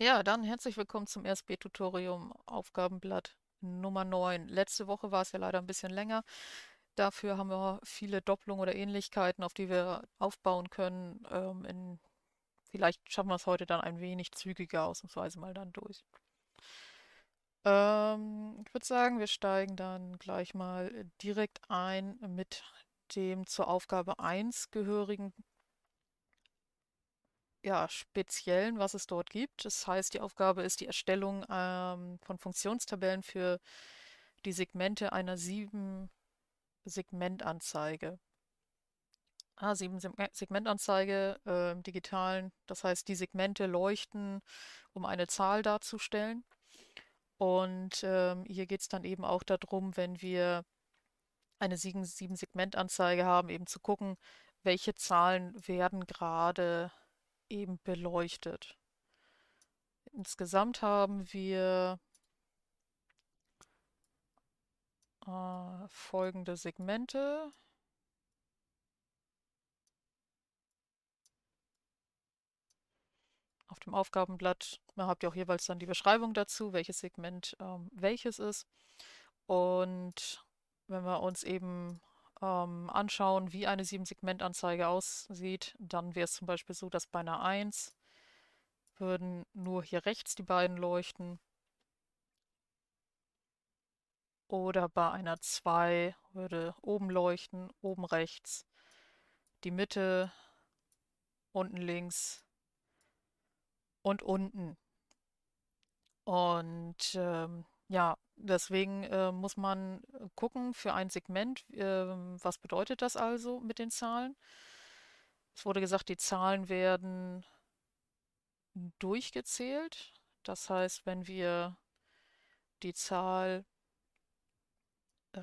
Ja, dann herzlich willkommen zum RSB-Tutorium Aufgabenblatt Nummer 9. Letzte Woche war es ja leider ein bisschen länger. Dafür haben wir viele Doppelungen oder Ähnlichkeiten, auf die wir aufbauen können. Ähm, in, vielleicht schaffen wir es heute dann ein wenig zügiger ausnahmsweise mal dann durch. Ähm, ich würde sagen, wir steigen dann gleich mal direkt ein mit dem zur Aufgabe 1 gehörigen ja, Speziellen, was es dort gibt. Das heißt, die Aufgabe ist die Erstellung ähm, von Funktionstabellen für die Segmente einer sieben Segmentanzeige. Ah, sieben äh, Segmentanzeige äh, im digitalen. Das heißt, die Segmente leuchten, um eine Zahl darzustellen. Und ähm, hier geht es dann eben auch darum, wenn wir eine sieben, sieben Segmentanzeige haben, eben zu gucken, welche Zahlen werden gerade eben beleuchtet. Insgesamt haben wir äh, folgende Segmente. Auf dem Aufgabenblatt habt ihr auch jeweils dann die Beschreibung dazu, welches Segment ähm, welches ist. Und wenn wir uns eben ähm, anschauen, wie eine 7-Segment-Anzeige aussieht, dann wäre es zum Beispiel so, dass bei einer 1 würden nur hier rechts die beiden leuchten. Oder bei einer 2 würde oben leuchten, oben rechts, die Mitte, unten links und unten. Und ähm, ja, deswegen äh, muss man äh, gucken für ein Segment, äh, was bedeutet das also mit den Zahlen. Es wurde gesagt, die Zahlen werden durchgezählt. Das heißt, wenn wir die Zahl äh,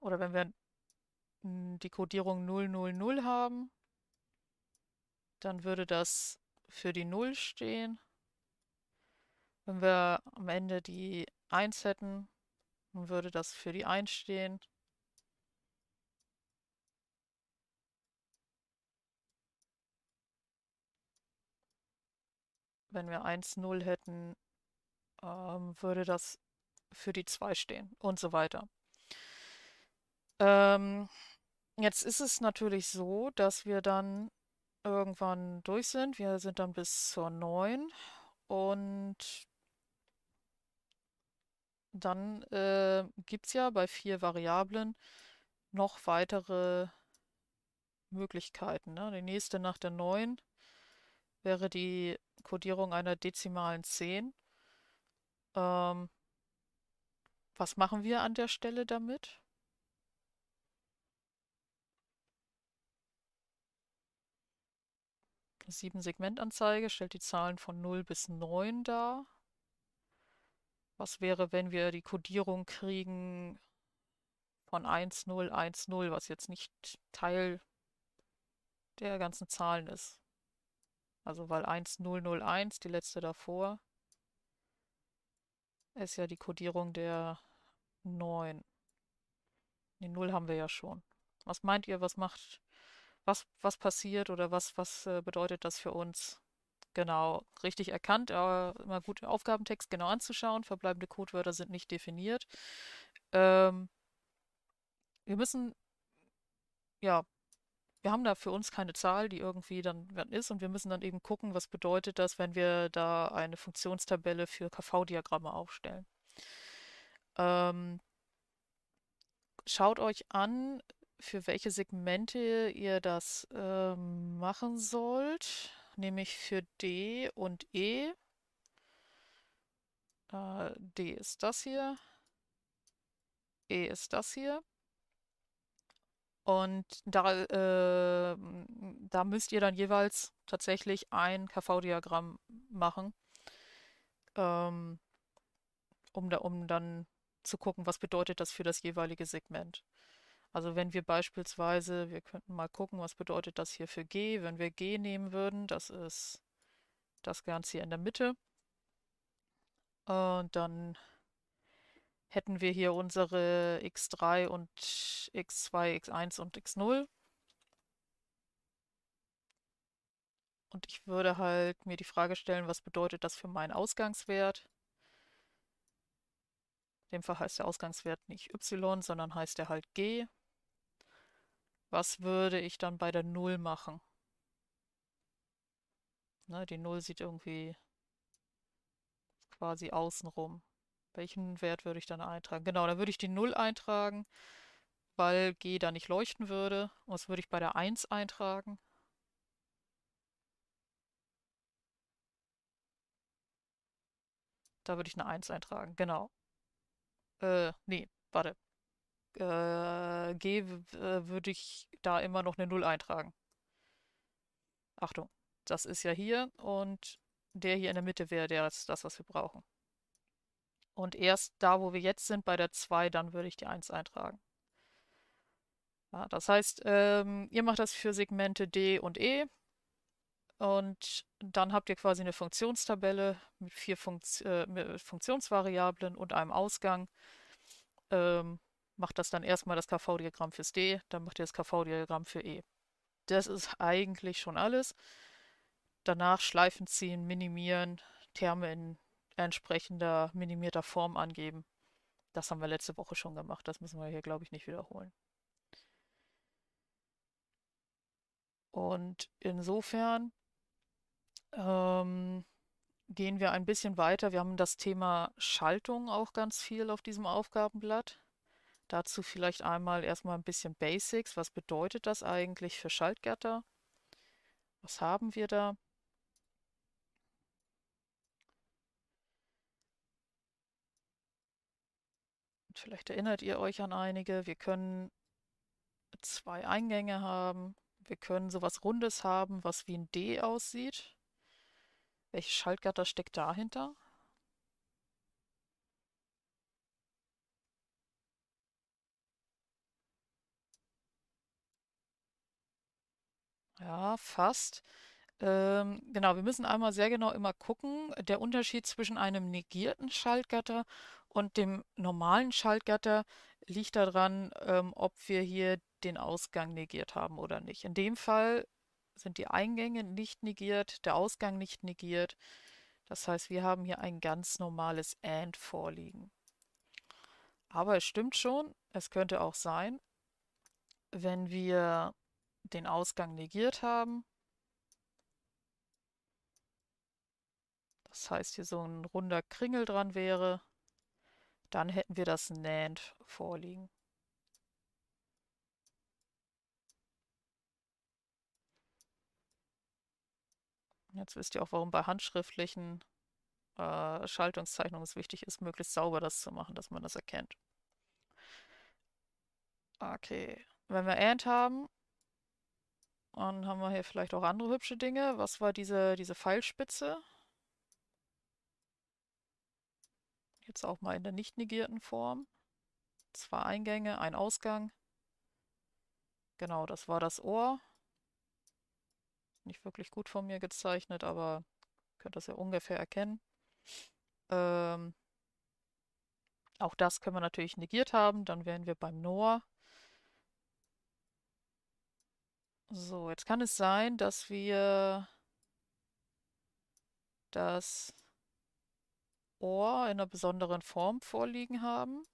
oder wenn wir hm, die Codierung 000 haben, dann würde das für die 0 stehen. Wenn wir am Ende die 1 hätten, dann würde das für die 1 stehen. Wenn wir 1, 0 hätten, ähm, würde das für die 2 stehen und so weiter. Ähm, jetzt ist es natürlich so, dass wir dann irgendwann durch sind. Wir sind dann bis zur 9 und dann äh, gibt es ja bei vier Variablen noch weitere Möglichkeiten. Ne? Die nächste nach der 9 wäre die Codierung einer dezimalen 10. Ähm, was machen wir an der Stelle damit? Sieben Segmentanzeige stellt die Zahlen von 0 bis 9 dar. Was wäre, wenn wir die Codierung kriegen von 1010, was jetzt nicht Teil der ganzen Zahlen ist. Also weil 1001, die letzte davor, ist ja die Codierung der 9. Die 0 haben wir ja schon. Was meint ihr, was macht, was, was passiert oder was, was äh, bedeutet das für uns? Genau, richtig erkannt, aber äh, immer gut den Aufgabentext genau anzuschauen. Verbleibende Codewörter sind nicht definiert. Ähm, wir müssen, ja, wir haben da für uns keine Zahl, die irgendwie dann ist und wir müssen dann eben gucken, was bedeutet das, wenn wir da eine Funktionstabelle für KV-Diagramme aufstellen. Ähm, schaut euch an, für welche Segmente ihr das äh, machen sollt nämlich für D und E. Äh, D ist das hier, E ist das hier. Und da, äh, da müsst ihr dann jeweils tatsächlich ein KV-Diagramm machen, ähm, um, da, um dann zu gucken, was bedeutet das für das jeweilige Segment. Also wenn wir beispielsweise, wir könnten mal gucken, was bedeutet das hier für G, wenn wir G nehmen würden, das ist das Ganze hier in der Mitte. Und dann hätten wir hier unsere x3 und x2, x1 und x0. Und ich würde halt mir die Frage stellen, was bedeutet das für meinen Ausgangswert? In dem Fall heißt der Ausgangswert nicht y, sondern heißt er halt g. Was würde ich dann bei der Null machen? Ne, die Null sieht irgendwie quasi außenrum. Welchen Wert würde ich dann eintragen? Genau, da würde ich die 0 eintragen, weil G da nicht leuchten würde. Was würde ich bei der 1 eintragen? Da würde ich eine 1 eintragen, genau. Äh, nee, warte äh, gehe, würde ich da immer noch eine 0 eintragen. Achtung, das ist ja hier und der hier in der Mitte wäre das, das, was wir brauchen. Und erst da, wo wir jetzt sind, bei der 2, dann würde ich die 1 eintragen. Ja, das heißt, ähm, ihr macht das für Segmente D und E. Und dann habt ihr quasi eine Funktionstabelle mit vier Funkt äh, mit Funktionsvariablen und einem Ausgang. Ähm, macht das dann erstmal das KV-Diagramm fürs D, dann macht ihr das KV-Diagramm für E. Das ist eigentlich schon alles. Danach Schleifen ziehen, minimieren, Terme in entsprechender minimierter Form angeben. Das haben wir letzte Woche schon gemacht. Das müssen wir hier, glaube ich, nicht wiederholen. Und insofern ähm, gehen wir ein bisschen weiter. Wir haben das Thema Schaltung auch ganz viel auf diesem Aufgabenblatt. Dazu vielleicht einmal erstmal ein bisschen Basics. Was bedeutet das eigentlich für Schaltgatter? Was haben wir da? Und vielleicht erinnert ihr euch an einige. Wir können zwei Eingänge haben. Wir können sowas Rundes haben, was wie ein D aussieht. Welches Schaltgatter steckt dahinter? Ja, fast. Ähm, genau, wir müssen einmal sehr genau immer gucken, äh, der Unterschied zwischen einem negierten Schaltgatter und dem normalen Schaltgatter liegt daran, ähm, ob wir hier den Ausgang negiert haben oder nicht. In dem Fall sind die Eingänge nicht negiert, der Ausgang nicht negiert. Das heißt, wir haben hier ein ganz normales AND vorliegen. Aber es stimmt schon, es könnte auch sein, wenn wir den Ausgang negiert haben. Das heißt, hier so ein runder Kringel dran wäre. Dann hätten wir das NAND vorliegen. Jetzt wisst ihr auch, warum bei handschriftlichen äh, Schaltungszeichnungen es wichtig ist, möglichst sauber das zu machen, dass man das erkennt. Okay, wenn wir AND haben, und haben wir hier vielleicht auch andere hübsche Dinge. Was war diese, diese Pfeilspitze? Jetzt auch mal in der nicht negierten Form. Zwei Eingänge, ein Ausgang. Genau, das war das Ohr. Nicht wirklich gut von mir gezeichnet, aber könnt das ja ungefähr erkennen. Ähm, auch das können wir natürlich negiert haben. Dann wären wir beim Noah. So, jetzt kann es sein, dass wir das Ohr in einer besonderen Form vorliegen haben.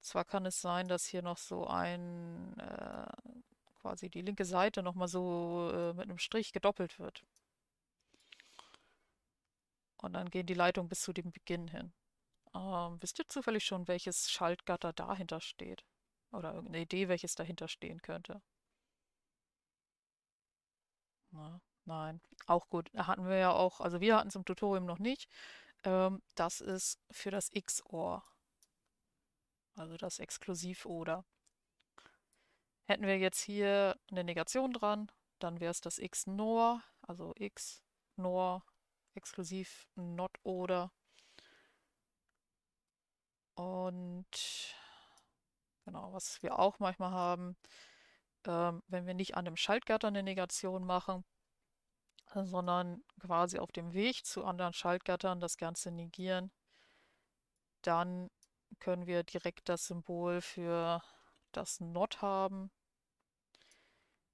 Zwar kann es sein, dass hier noch so ein, äh, quasi die linke Seite nochmal so äh, mit einem Strich gedoppelt wird. Und dann gehen die Leitungen bis zu dem Beginn hin. Ähm, wisst ihr zufällig schon, welches Schaltgatter dahinter steht? Oder irgendeine Idee, welches dahinter stehen könnte? Ne? Nein, auch gut. Da Hatten wir ja auch, also wir hatten es im Tutorium noch nicht. Ähm, das ist für das XOR. Also das Exklusiv-Oder. Hätten wir jetzt hier eine Negation dran, dann wäre es das XNOR, also X, NOR, exklusiv, not oder. Und genau, was wir auch manchmal haben, ähm, wenn wir nicht an dem Schaltgatter eine Negation machen, sondern quasi auf dem Weg zu anderen Schaltgattern das Ganze negieren, dann können wir direkt das Symbol für das Not haben.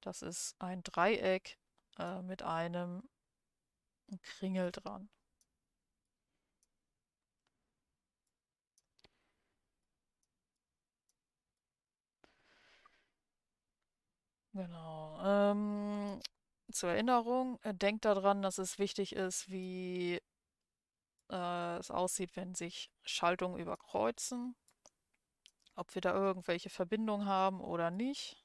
Das ist ein Dreieck äh, mit einem Kringel dran. Genau. Ähm, zur Erinnerung, äh, denkt daran, dass es wichtig ist, wie äh, es aussieht, wenn sich Schaltungen überkreuzen. Ob wir da irgendwelche Verbindungen haben oder nicht.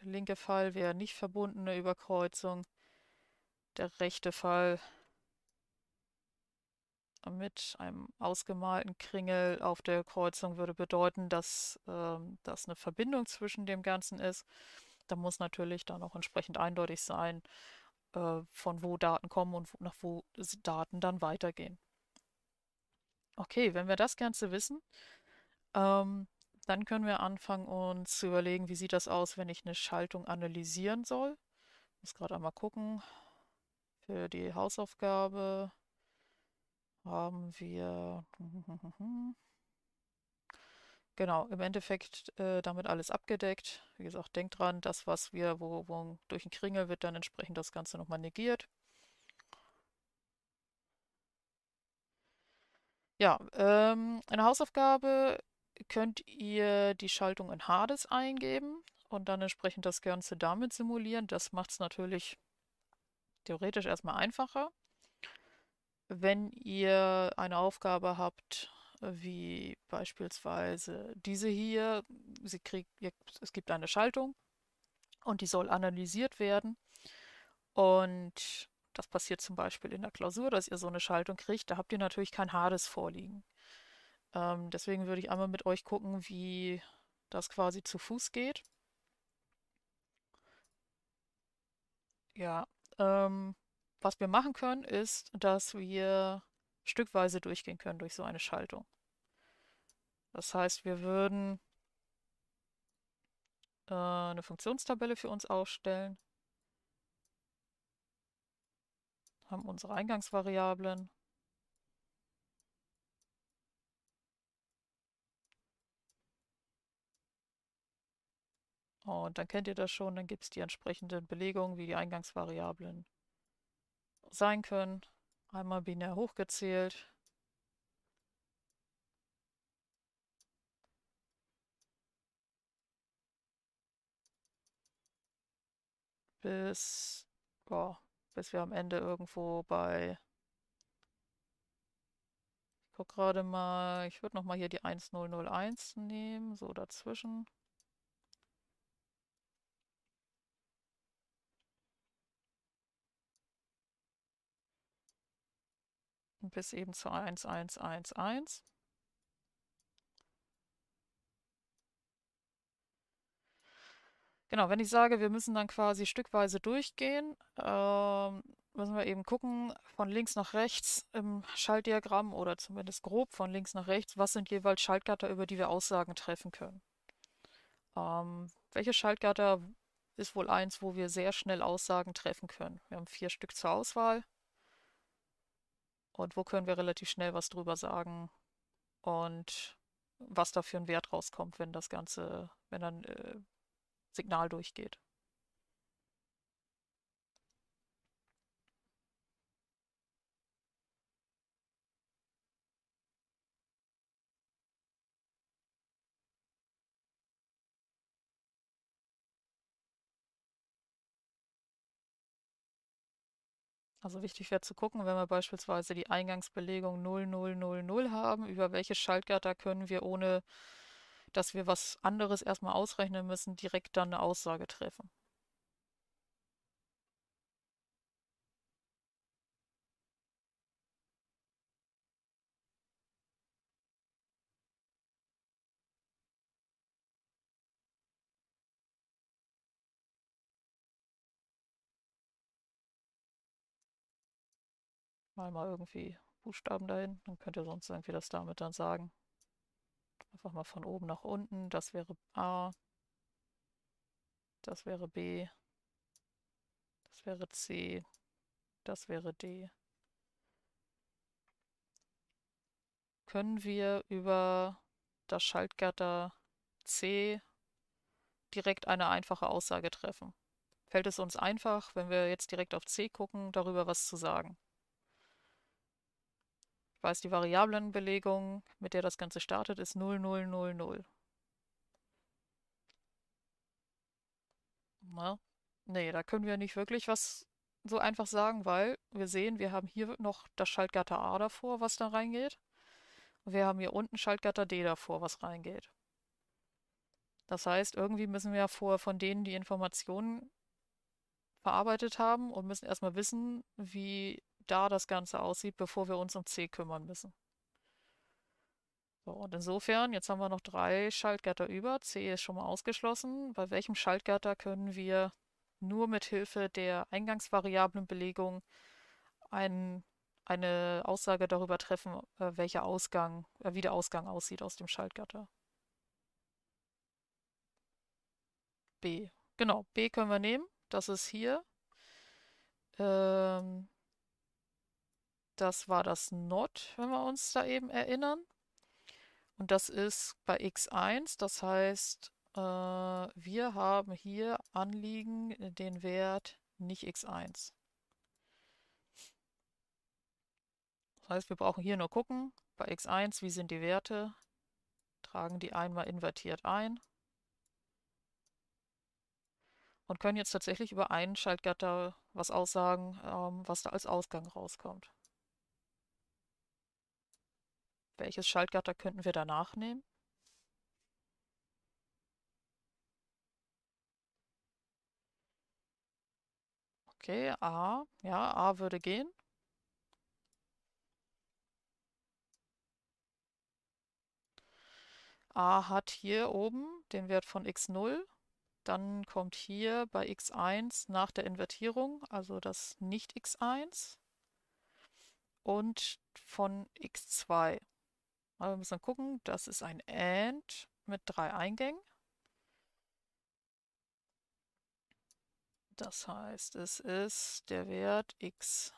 Der linke Fall wäre nicht verbundene Überkreuzung. Der rechte Fall mit einem ausgemalten Kringel auf der Kreuzung würde bedeuten, dass ähm, das eine Verbindung zwischen dem Ganzen ist da muss natürlich dann auch entsprechend eindeutig sein, äh, von wo Daten kommen und nach wo Daten dann weitergehen. Okay, wenn wir das Ganze wissen, ähm, dann können wir anfangen, uns zu überlegen, wie sieht das aus, wenn ich eine Schaltung analysieren soll. Ich muss gerade einmal gucken. Für die Hausaufgabe haben wir mhm, mhm, mhm, Genau, im Endeffekt äh, damit alles abgedeckt. Wie gesagt, denkt dran, das, was wir, wo, wo durch den Kringel wird dann entsprechend das Ganze nochmal negiert. Ja, ähm, in der Hausaufgabe könnt ihr die Schaltung in Hades eingeben und dann entsprechend das Ganze damit simulieren. Das macht es natürlich theoretisch erstmal einfacher. Wenn ihr eine Aufgabe habt, wie beispielsweise diese hier. Sie kriegt, es gibt eine Schaltung und die soll analysiert werden. Und das passiert zum Beispiel in der Klausur, dass ihr so eine Schaltung kriegt. Da habt ihr natürlich kein Hades vorliegen. Ähm, deswegen würde ich einmal mit euch gucken, wie das quasi zu Fuß geht. Ja, ähm, was wir machen können, ist, dass wir stückweise durchgehen können durch so eine Schaltung. Das heißt, wir würden äh, eine Funktionstabelle für uns aufstellen, haben unsere Eingangsvariablen, Und dann kennt ihr das schon, dann gibt es die entsprechenden Belegungen, wie die Eingangsvariablen sein können. Einmal binär hochgezählt. Bis, oh, bis wir am Ende irgendwo bei... Ich gucke gerade mal, ich würde noch mal hier die 1001 nehmen, so dazwischen. unten bis eben zu 1111. Genau, wenn ich sage, wir müssen dann quasi stückweise durchgehen, äh, müssen wir eben gucken, von links nach rechts im Schaltdiagramm oder zumindest grob von links nach rechts, was sind jeweils Schaltgatter, über die wir Aussagen treffen können. Ähm, welche Schaltgatter ist wohl eins, wo wir sehr schnell Aussagen treffen können? Wir haben vier Stück zur Auswahl und wo können wir relativ schnell was drüber sagen und was da für ein Wert rauskommt, wenn das Ganze, wenn dann äh, Signal durchgeht. Also wichtig wäre zu gucken, wenn wir beispielsweise die Eingangsbelegung 0000 haben, über welche Schaltgatter können wir, ohne dass wir was anderes erstmal ausrechnen müssen, direkt dann eine Aussage treffen. mal mal irgendwie Buchstaben dahin. Dann könnt ihr sonst irgendwie das damit dann sagen. Einfach mal von oben nach unten. Das wäre A. Das wäre B. Das wäre C. Das wäre D. Können wir über das Schaltgatter C direkt eine einfache Aussage treffen? Fällt es uns einfach, wenn wir jetzt direkt auf C gucken, darüber was zu sagen? weiß, die Variablenbelegung, mit der das Ganze startet, ist 0, Na? Nee, da können wir nicht wirklich was so einfach sagen, weil wir sehen, wir haben hier noch das Schaltgatter A davor, was da reingeht. Und wir haben hier unten Schaltgatter D davor, was reingeht. Das heißt, irgendwie müssen wir ja vorher von denen die Informationen verarbeitet haben und müssen erstmal wissen, wie da das Ganze aussieht, bevor wir uns um C kümmern müssen. So, und insofern, jetzt haben wir noch drei Schaltgatter über. C ist schon mal ausgeschlossen. Bei welchem Schaltgatter können wir nur mit Hilfe der Eingangsvariablenbelegung ein, eine Aussage darüber treffen, äh, welcher Ausgang, äh, wie der Ausgang aussieht aus dem Schaltgatter? B. Genau, B können wir nehmen. Das ist hier. Ähm, das war das Not, wenn wir uns da eben erinnern. Und das ist bei x1, das heißt, äh, wir haben hier anliegen äh, den Wert nicht x1. Das heißt, wir brauchen hier nur gucken, bei x1, wie sind die Werte, tragen die einmal invertiert ein und können jetzt tatsächlich über einen Schaltgatter was aussagen, ähm, was da als Ausgang rauskommt. Welches Schaltgatter könnten wir danach nehmen? Okay, A. Ja, A würde gehen. A hat hier oben den Wert von x0. Dann kommt hier bei x1 nach der Invertierung, also das Nicht-x1 und von x2. Aber wir müssen gucken, das ist ein AND mit drei Eingängen. Das heißt, es ist der Wert x0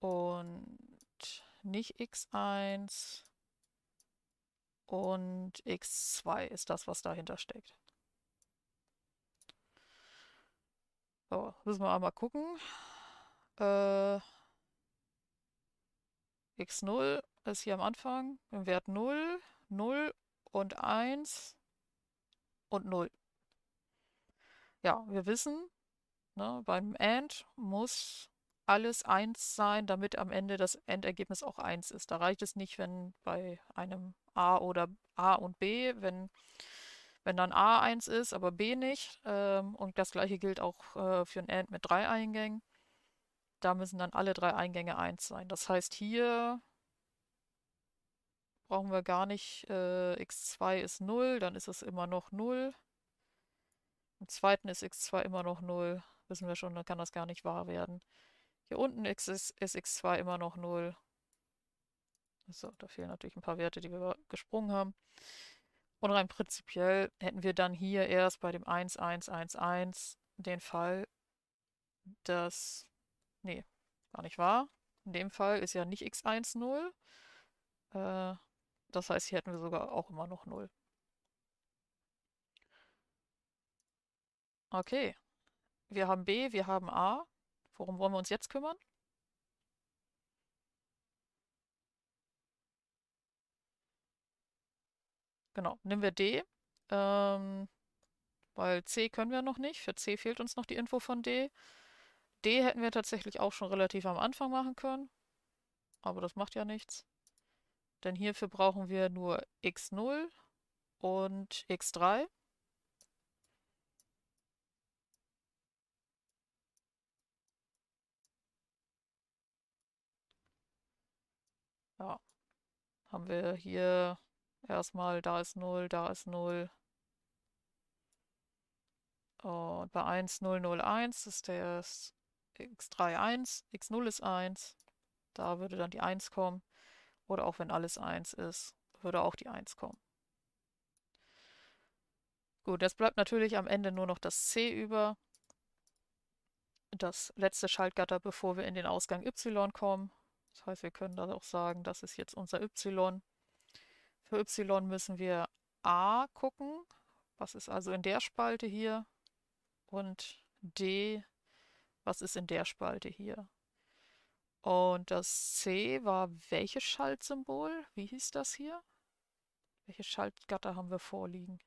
und nicht x1 und x2 ist das, was dahinter steckt. So, müssen wir einmal gucken. Äh, x0 ist hier am Anfang im Wert 0, 0 und 1 und 0. Ja, wir wissen, ne, beim AND muss alles 1 sein, damit am Ende das Endergebnis auch 1 ist. Da reicht es nicht, wenn bei einem A oder A und B, wenn, wenn dann A 1 ist, aber B nicht. Ähm, und das gleiche gilt auch äh, für ein AND mit drei Eingängen. Da müssen dann alle drei Eingänge 1 sein. Das heißt, hier brauchen wir gar nicht, äh, x2 ist 0, dann ist es immer noch 0. Im zweiten ist x2 immer noch 0. Wissen wir schon, dann kann das gar nicht wahr werden. Hier unten ist, ist x2 immer noch 0. So, da fehlen natürlich ein paar Werte, die wir gesprungen haben. Und rein prinzipiell hätten wir dann hier erst bei dem 1, 1, 1, 1 den Fall, dass Nee, gar nicht wahr. In dem Fall ist ja nicht x1 0. Äh, das heißt, hier hätten wir sogar auch immer noch 0. Okay. Wir haben B, wir haben A. Worum wollen wir uns jetzt kümmern? Genau, nehmen wir D, ähm, weil C können wir noch nicht. Für C fehlt uns noch die Info von D. D hätten wir tatsächlich auch schon relativ am Anfang machen können. Aber das macht ja nichts. Denn hierfür brauchen wir nur x0 und x3. Ja, haben wir hier erstmal, da ist 0, da ist 0. Und bei 1001 ist das x3 1, x0 ist 1, da würde dann die 1 kommen. Oder auch wenn alles 1 ist, würde auch die 1 kommen. Gut, jetzt bleibt natürlich am Ende nur noch das C über. Das letzte Schaltgatter, bevor wir in den Ausgang Y kommen. Das heißt, wir können dann auch sagen, das ist jetzt unser Y. Für Y müssen wir A gucken. Was ist also in der Spalte hier? Und D was ist in der Spalte hier? Und das C war welches Schaltsymbol? Wie hieß das hier? Welche Schaltgatter haben wir vorliegen?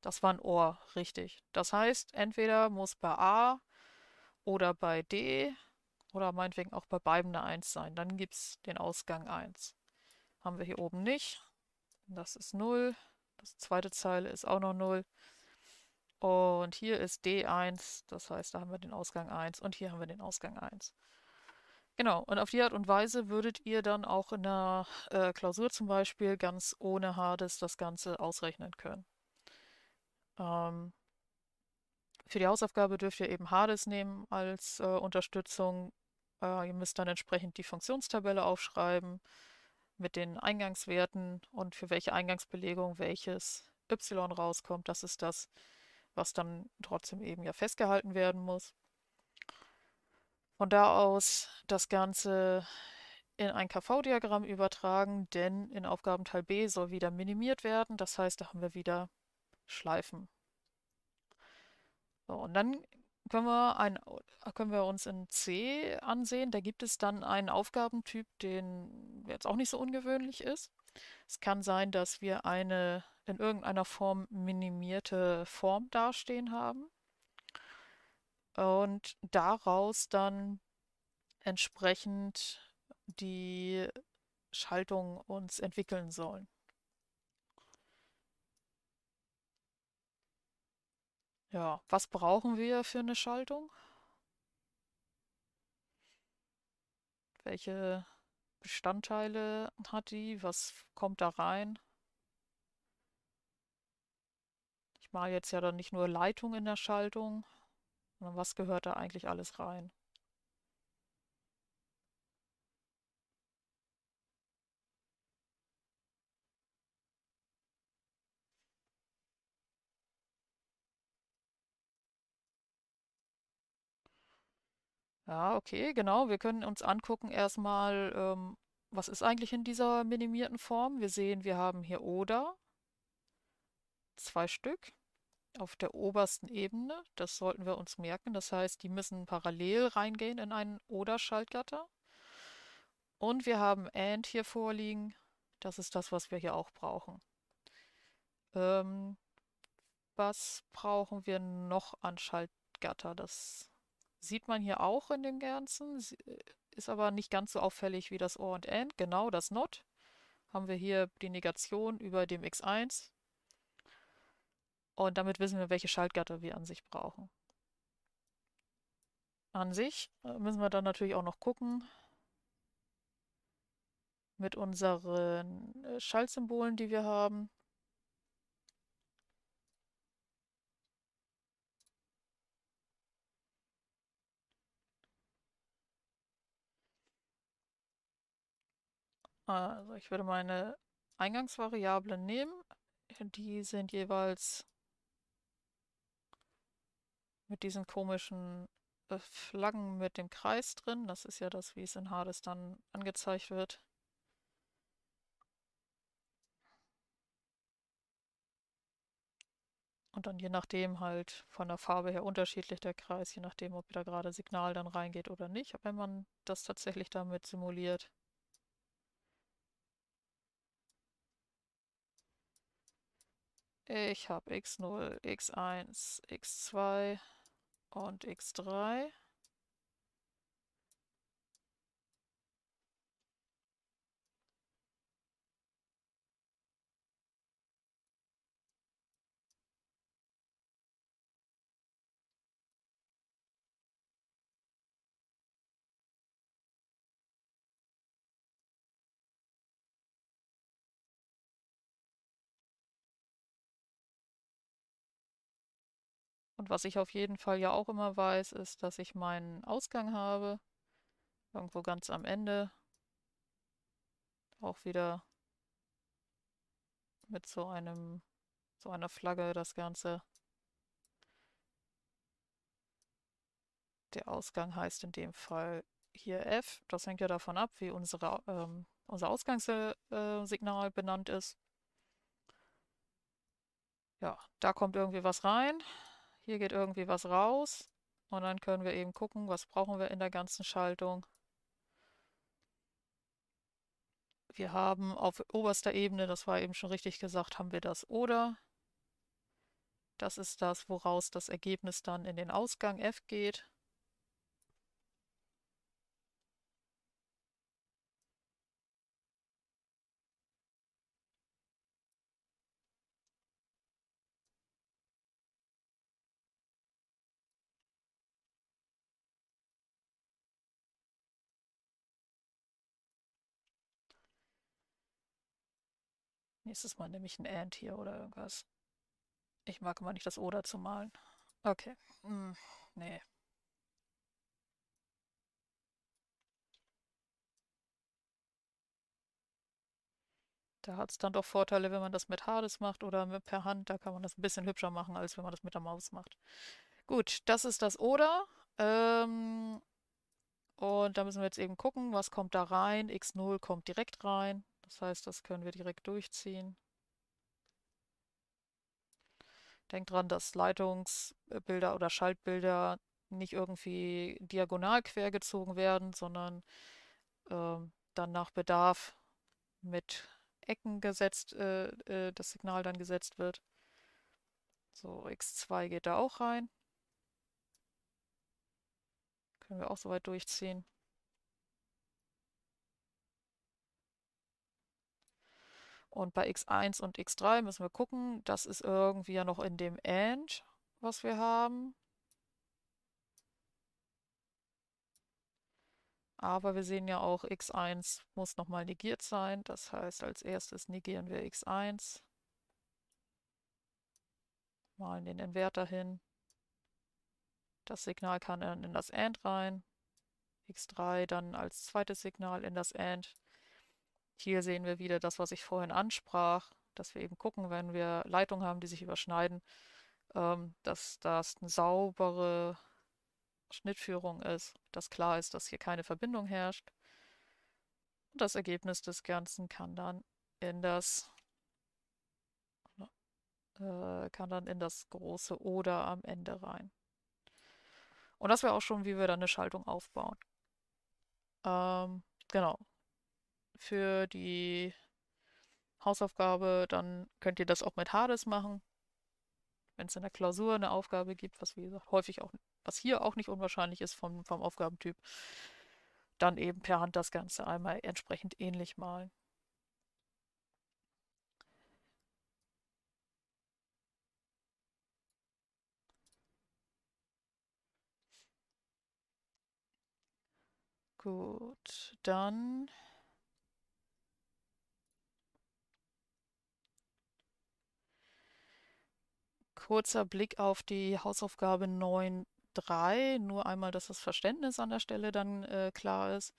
Das war ein Ohr, richtig. Das heißt, entweder muss bei A oder bei D oder meinetwegen auch bei beiden eine 1 sein. Dann gibt es den Ausgang 1. Haben wir hier oben nicht. Das ist 0. Das zweite Zeile ist auch noch 0. Und hier ist D1, das heißt, da haben wir den Ausgang 1 und hier haben wir den Ausgang 1. Genau, und auf die Art und Weise würdet ihr dann auch in einer äh, Klausur zum Beispiel ganz ohne Hades das Ganze ausrechnen können. Ähm, für die Hausaufgabe dürft ihr eben Hades nehmen als äh, Unterstützung. Äh, ihr müsst dann entsprechend die Funktionstabelle aufschreiben mit den Eingangswerten und für welche Eingangsbelegung welches y rauskommt. Das ist das, was dann trotzdem eben ja festgehalten werden muss. Von da aus das Ganze in ein KV-Diagramm übertragen, denn in Aufgabenteil B soll wieder minimiert werden. Das heißt, da haben wir wieder Schleifen. So, und dann können wir, ein, können wir uns in C ansehen. Da gibt es dann einen Aufgabentyp, den jetzt auch nicht so ungewöhnlich ist. Es kann sein, dass wir eine in irgendeiner Form minimierte Form dastehen haben und daraus dann entsprechend die Schaltung uns entwickeln sollen. Ja, was brauchen wir für eine Schaltung? Welche Bestandteile hat die? Was kommt da rein? Ich male jetzt ja dann nicht nur Leitung in der Schaltung, sondern was gehört da eigentlich alles rein? Ja, okay, genau. Wir können uns angucken erstmal, ähm, was ist eigentlich in dieser minimierten Form? Wir sehen, wir haben hier oder zwei Stück auf der obersten Ebene. Das sollten wir uns merken. Das heißt, die müssen parallel reingehen in einen oder-Schaltgatter. Und wir haben and hier vorliegen. Das ist das, was wir hier auch brauchen. Ähm, was brauchen wir noch an Schaltgatter? Das Sieht man hier auch in dem Ganzen, äh, ist aber nicht ganz so auffällig wie das OR und AND. Genau das NOT. Haben wir hier die Negation über dem x1. Und damit wissen wir, welche Schaltgatter wir an sich brauchen. An sich äh, müssen wir dann natürlich auch noch gucken mit unseren äh, Schaltsymbolen, die wir haben. Also ich würde meine Eingangsvariablen nehmen. Die sind jeweils mit diesen komischen äh, Flaggen mit dem Kreis drin. Das ist ja das, wie es in Hades dann angezeigt wird. Und dann je nachdem halt von der Farbe her unterschiedlich der Kreis, je nachdem, ob da gerade Signal dann reingeht oder nicht. wenn man das tatsächlich damit simuliert. Ich habe x0, x1, x2 und x3. Und was ich auf jeden Fall ja auch immer weiß, ist, dass ich meinen Ausgang habe. Irgendwo ganz am Ende. Auch wieder mit so einem, so einer Flagge das Ganze. Der Ausgang heißt in dem Fall hier F. Das hängt ja davon ab, wie unsere, ähm, unser Ausgangssignal äh, benannt ist. Ja, da kommt irgendwie was rein. Hier geht irgendwie was raus. Und dann können wir eben gucken, was brauchen wir in der ganzen Schaltung. Wir haben auf oberster Ebene, das war eben schon richtig gesagt, haben wir das oder. Das ist das, woraus das Ergebnis dann in den Ausgang f geht. Nächstes Mal nehme ich ein Ant hier oder irgendwas. Ich mag immer nicht das Oder zu malen. Okay. Hm, nee. Da hat es dann doch Vorteile, wenn man das mit Hades macht oder mit, per Hand. Da kann man das ein bisschen hübscher machen, als wenn man das mit der Maus macht. Gut, das ist das Oder. Ähm, und da müssen wir jetzt eben gucken, was kommt da rein. X0 kommt direkt rein. Das heißt, das können wir direkt durchziehen. Denkt dran, dass Leitungsbilder oder Schaltbilder nicht irgendwie diagonal quer gezogen werden, sondern ähm, dann nach Bedarf mit Ecken gesetzt, äh, äh, das Signal dann gesetzt wird. So, X2 geht da auch rein. Können wir auch soweit durchziehen. Und bei x1 und x3 müssen wir gucken. Das ist irgendwie ja noch in dem AND, was wir haben. Aber wir sehen ja auch, x1 muss nochmal negiert sein. Das heißt, als erstes negieren wir x1. Malen den Inverter hin. Das Signal kann dann in das AND rein. x3 dann als zweites Signal in das AND. Hier sehen wir wieder das, was ich vorhin ansprach, dass wir eben gucken, wenn wir Leitungen haben, die sich überschneiden, ähm, dass das eine saubere Schnittführung ist, dass klar ist, dass hier keine Verbindung herrscht. Und das Ergebnis des Ganzen kann dann in das äh, kann dann in das große oder am Ende rein. Und das wäre auch schon, wie wir dann eine Schaltung aufbauen. Ähm, genau für die Hausaufgabe, dann könnt ihr das auch mit Hades machen. Wenn es in der Klausur eine Aufgabe gibt, was wie gesagt häufig auch, was hier auch nicht unwahrscheinlich ist vom, vom Aufgabentyp, dann eben per Hand das Ganze einmal entsprechend ähnlich malen. Gut, dann kurzer Blick auf die Hausaufgabe 9.3, nur einmal, dass das Verständnis an der Stelle dann äh, klar ist.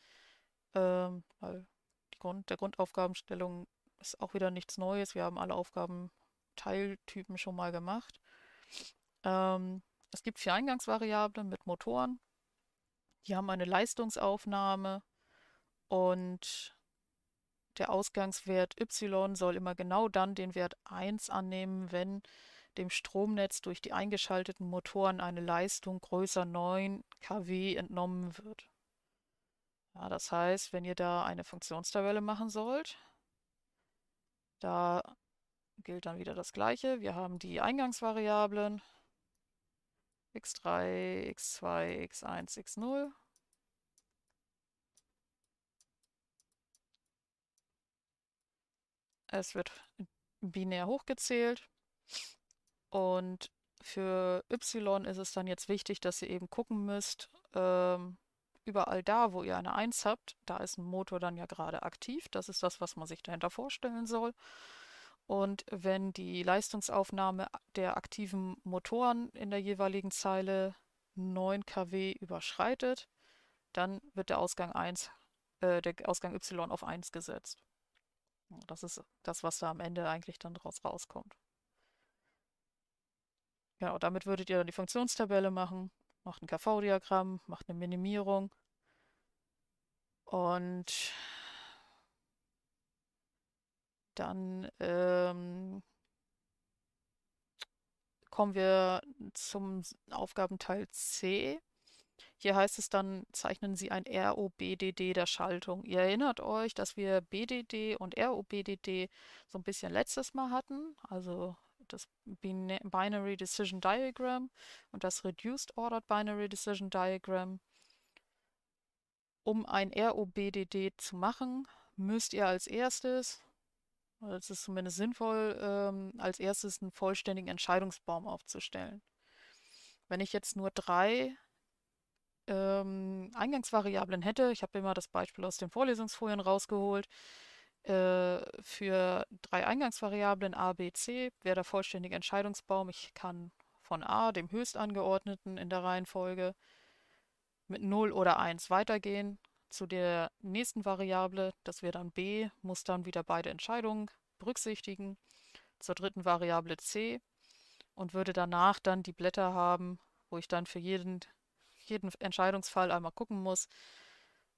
Ähm, weil Grund, der Grundaufgabenstellung ist auch wieder nichts Neues. Wir haben alle Aufgabenteiltypen schon mal gemacht. Ähm, es gibt vier Eingangsvariablen mit Motoren. Die haben eine Leistungsaufnahme und der Ausgangswert y soll immer genau dann den Wert 1 annehmen, wenn dem Stromnetz durch die eingeschalteten Motoren eine Leistung größer 9 kW entnommen wird. Ja, das heißt, wenn ihr da eine Funktionstabelle machen sollt, da gilt dann wieder das gleiche. Wir haben die Eingangsvariablen x3, x2, x1, x0. Es wird binär hochgezählt. Und für Y ist es dann jetzt wichtig, dass ihr eben gucken müsst, ähm, überall da, wo ihr eine 1 habt, da ist ein Motor dann ja gerade aktiv. Das ist das, was man sich dahinter vorstellen soll. Und wenn die Leistungsaufnahme der aktiven Motoren in der jeweiligen Zeile 9 kW überschreitet, dann wird der Ausgang 1, äh, der Ausgang Y auf 1 gesetzt. Das ist das, was da am Ende eigentlich dann draus rauskommt. Genau, damit würdet ihr dann die Funktionstabelle machen, macht ein KV-Diagramm, macht eine Minimierung und dann ähm, kommen wir zum Aufgabenteil C. Hier heißt es dann, zeichnen Sie ein ROBDD der Schaltung. Ihr erinnert euch, dass wir BDD und ROBDD so ein bisschen letztes Mal hatten, also das Binary Decision Diagram und das Reduced Ordered Binary Decision Diagram. Um ein ROBDD zu machen, müsst ihr als erstes, oder es ist zumindest sinnvoll, ähm, als erstes einen vollständigen Entscheidungsbaum aufzustellen. Wenn ich jetzt nur drei ähm, Eingangsvariablen hätte, ich habe immer das Beispiel aus den Vorlesungsfolien rausgeholt, äh, für drei Eingangsvariablen a, b, c wäre der vollständige Entscheidungsbaum. Ich kann von a, dem höchst angeordneten in der Reihenfolge, mit 0 oder 1 weitergehen zu der nächsten Variable. Das wäre dann b, muss dann wieder beide Entscheidungen berücksichtigen. Zur dritten Variable c und würde danach dann die Blätter haben, wo ich dann für jeden, jeden Entscheidungsfall einmal gucken muss.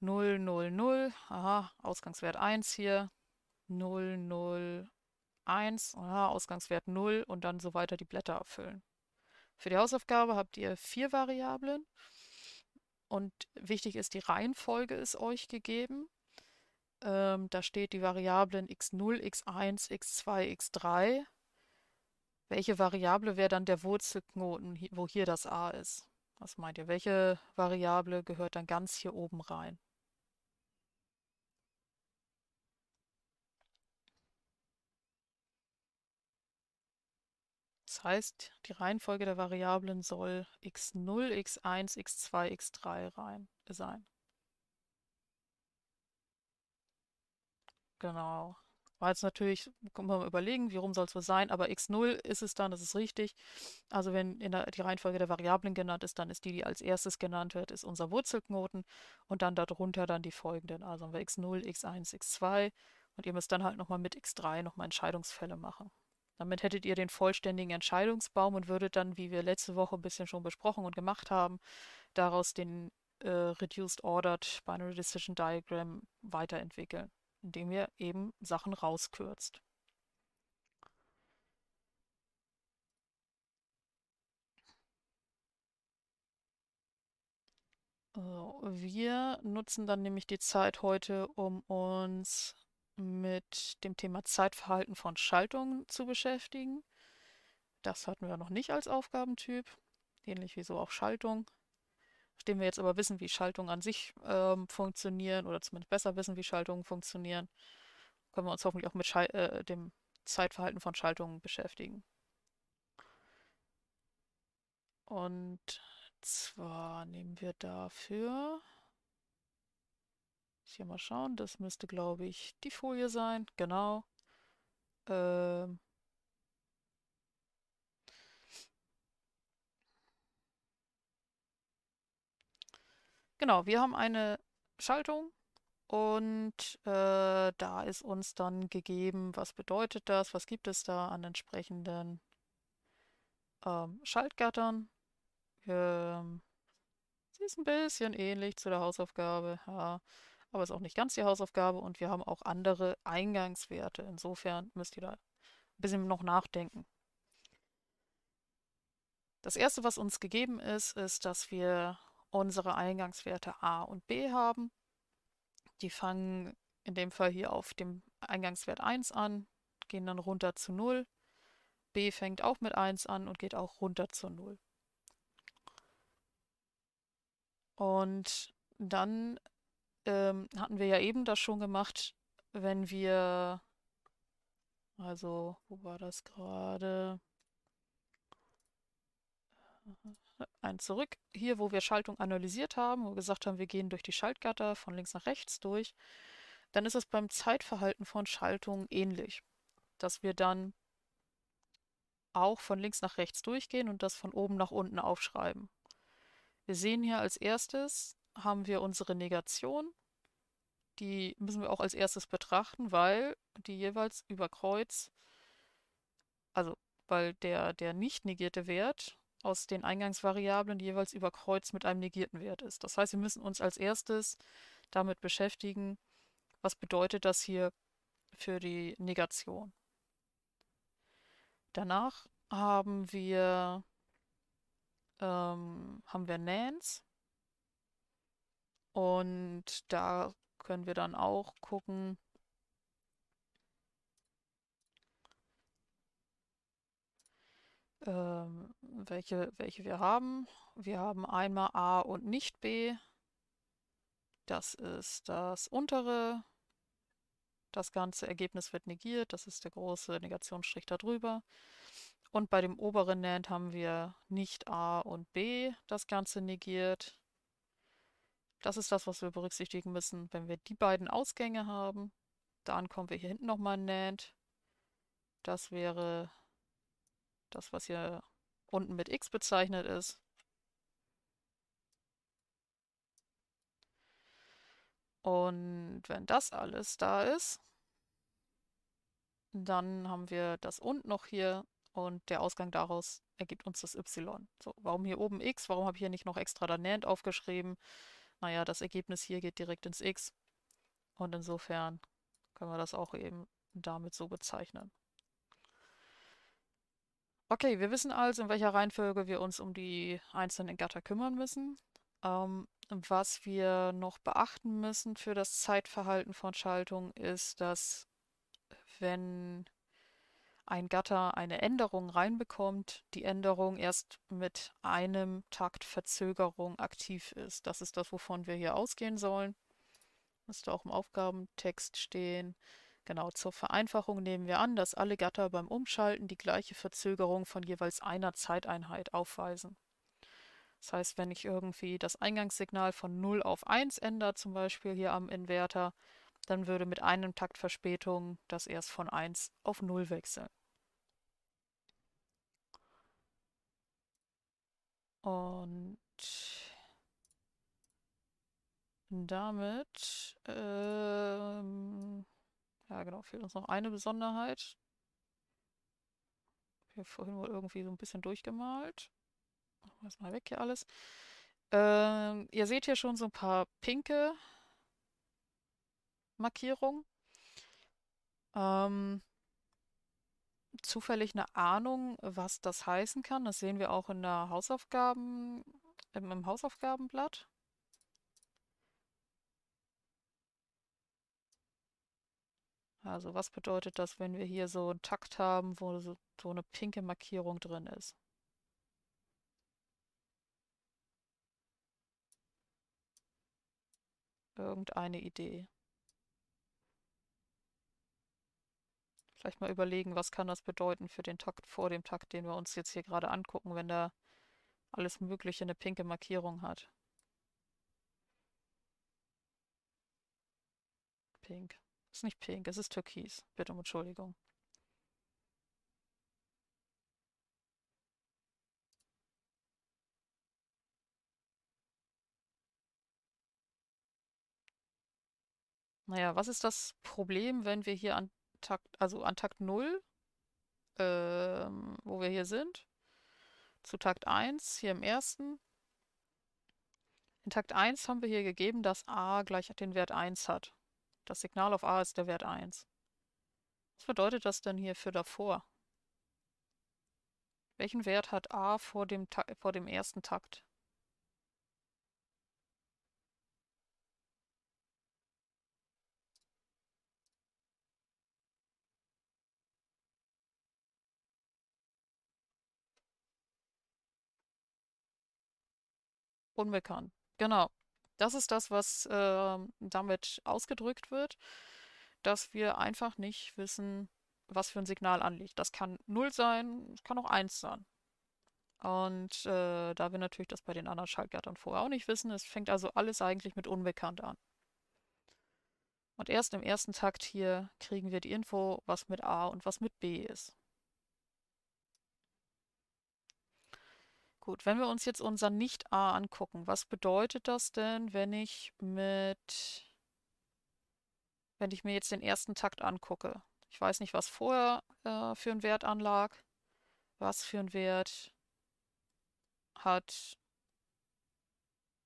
0, 0, 0, aha, Ausgangswert 1 hier, 0, 0, 1, aha, Ausgangswert 0 und dann so weiter die Blätter erfüllen. Für die Hausaufgabe habt ihr vier Variablen und wichtig ist, die Reihenfolge ist euch gegeben. Ähm, da steht die Variablen x0, x1, x2, x3. Welche Variable wäre dann der Wurzelknoten, wo hier das a ist? Was meint ihr? Welche Variable gehört dann ganz hier oben rein? Das heißt, die Reihenfolge der Variablen soll x0, x1, x2, x3 rein, sein. Genau. War jetzt natürlich, können wir mal überlegen, wie rum soll es so sein, aber x0 ist es dann, das ist richtig. Also wenn der, die Reihenfolge der Variablen genannt ist, dann ist die, die als erstes genannt wird, ist unser Wurzelknoten und dann darunter dann die folgenden. Also haben wir x0, x1, x2 und ihr müsst dann halt nochmal mit x3 nochmal Entscheidungsfälle machen. Damit hättet ihr den vollständigen Entscheidungsbaum und würdet dann, wie wir letzte Woche ein bisschen schon besprochen und gemacht haben, daraus den äh, Reduced Ordered Binary Decision Diagram weiterentwickeln, indem ihr eben Sachen rauskürzt. wir nutzen dann nämlich die Zeit heute, um uns mit dem Thema Zeitverhalten von Schaltungen zu beschäftigen. Das hatten wir noch nicht als Aufgabentyp, ähnlich wie so auch Schaltung. Nachdem wir jetzt aber wissen, wie Schaltungen an sich ähm, funktionieren oder zumindest besser wissen, wie Schaltungen funktionieren, können wir uns hoffentlich auch mit Schal äh, dem Zeitverhalten von Schaltungen beschäftigen. Und zwar nehmen wir dafür hier mal schauen. Das müsste, glaube ich, die Folie sein. Genau. Ähm. Genau, wir haben eine Schaltung und äh, da ist uns dann gegeben, was bedeutet das, was gibt es da an entsprechenden ähm, Schaltgattern. Ähm, sie ist ein bisschen ähnlich zu der Hausaufgabe. Ja aber ist auch nicht ganz die Hausaufgabe und wir haben auch andere Eingangswerte. Insofern müsst ihr da ein bisschen noch nachdenken. Das erste, was uns gegeben ist, ist, dass wir unsere Eingangswerte a und b haben. Die fangen in dem Fall hier auf dem Eingangswert 1 an, gehen dann runter zu 0. b fängt auch mit 1 an und geht auch runter zu 0. Und dann ähm, hatten wir ja eben das schon gemacht, wenn wir, also, wo war das gerade? Ein zurück. Hier, wo wir Schaltung analysiert haben, wo wir gesagt haben, wir gehen durch die Schaltgatter von links nach rechts durch, dann ist es beim Zeitverhalten von Schaltungen ähnlich. Dass wir dann auch von links nach rechts durchgehen und das von oben nach unten aufschreiben. Wir sehen hier als erstes, haben wir unsere Negation. Die müssen wir auch als erstes betrachten, weil die jeweils über Kreuz, also weil der, der nicht negierte Wert aus den Eingangsvariablen jeweils über Kreuz mit einem negierten Wert ist. Das heißt, wir müssen uns als erstes damit beschäftigen, was bedeutet das hier für die Negation. Danach haben wir, ähm, haben wir Nans. Und da können wir dann auch gucken. Ähm, welche, welche wir haben. Wir haben einmal A und nicht B. Das ist das untere. Das ganze Ergebnis wird negiert. Das ist der große Negationsstrich darüber. Und bei dem oberen NAND haben wir nicht A und B das Ganze negiert. Das ist das, was wir berücksichtigen müssen. Wenn wir die beiden Ausgänge haben, dann kommen wir hier hinten nochmal NAND. Das wäre das, was hier unten mit x bezeichnet ist. Und wenn das alles da ist, dann haben wir das und noch hier und der Ausgang daraus ergibt uns das y. So, warum hier oben x? Warum habe ich hier nicht noch extra dann NAND aufgeschrieben? naja, das Ergebnis hier geht direkt ins x. Und insofern können wir das auch eben damit so bezeichnen. Okay, wir wissen also, in welcher Reihenfolge wir uns um die einzelnen Gatter kümmern müssen. Ähm, was wir noch beachten müssen für das Zeitverhalten von Schaltungen ist, dass wenn ein Gatter eine Änderung reinbekommt, die Änderung erst mit einem Takt Verzögerung aktiv ist. Das ist das, wovon wir hier ausgehen sollen. Müsste auch im Aufgabentext stehen. Genau, zur Vereinfachung nehmen wir an, dass alle Gatter beim Umschalten die gleiche Verzögerung von jeweils einer Zeiteinheit aufweisen. Das heißt, wenn ich irgendwie das Eingangssignal von 0 auf 1 ändere, zum Beispiel hier am Inverter, dann würde mit einem Takt Verspätung das erst von 1 auf 0 wechseln. Und damit, ähm, ja genau, fehlt uns noch eine Besonderheit. Hier vorhin wohl irgendwie so ein bisschen durchgemalt. Machen wir das mal weg hier alles. Ähm, ihr seht hier schon so ein paar pinke Markierung. Ähm, zufällig eine Ahnung, was das heißen kann. Das sehen wir auch in der Hausaufgaben, im, im Hausaufgabenblatt. Also was bedeutet das, wenn wir hier so einen Takt haben, wo so, so eine pinke Markierung drin ist? Irgendeine Idee. vielleicht mal überlegen, was kann das bedeuten für den Takt vor dem Takt, den wir uns jetzt hier gerade angucken, wenn da alles Mögliche eine pinke Markierung hat. Pink. Ist nicht pink, es ist türkis. Bitte um Entschuldigung. Naja, was ist das Problem, wenn wir hier an Takt, also an Takt 0, ähm, wo wir hier sind, zu Takt 1, hier im ersten. In Takt 1 haben wir hier gegeben, dass A gleich den Wert 1 hat. Das Signal auf A ist der Wert 1. Was bedeutet das denn hier für davor? Welchen Wert hat A vor dem, Ta vor dem ersten Takt? unbekannt. Genau. Das ist das, was äh, damit ausgedrückt wird, dass wir einfach nicht wissen, was für ein Signal anliegt. Das kann 0 sein, kann auch 1 sein. Und äh, da wir natürlich das bei den anderen Schaltgattern vorher auch nicht wissen, es fängt also alles eigentlich mit unbekannt an. Und erst im ersten Takt hier kriegen wir die Info, was mit A und was mit B ist. Gut, wenn wir uns jetzt unser Nicht-A angucken, was bedeutet das denn, wenn ich mit, wenn ich mir jetzt den ersten Takt angucke? Ich weiß nicht, was vorher äh, für ein Wert anlag. Was für ein Wert hat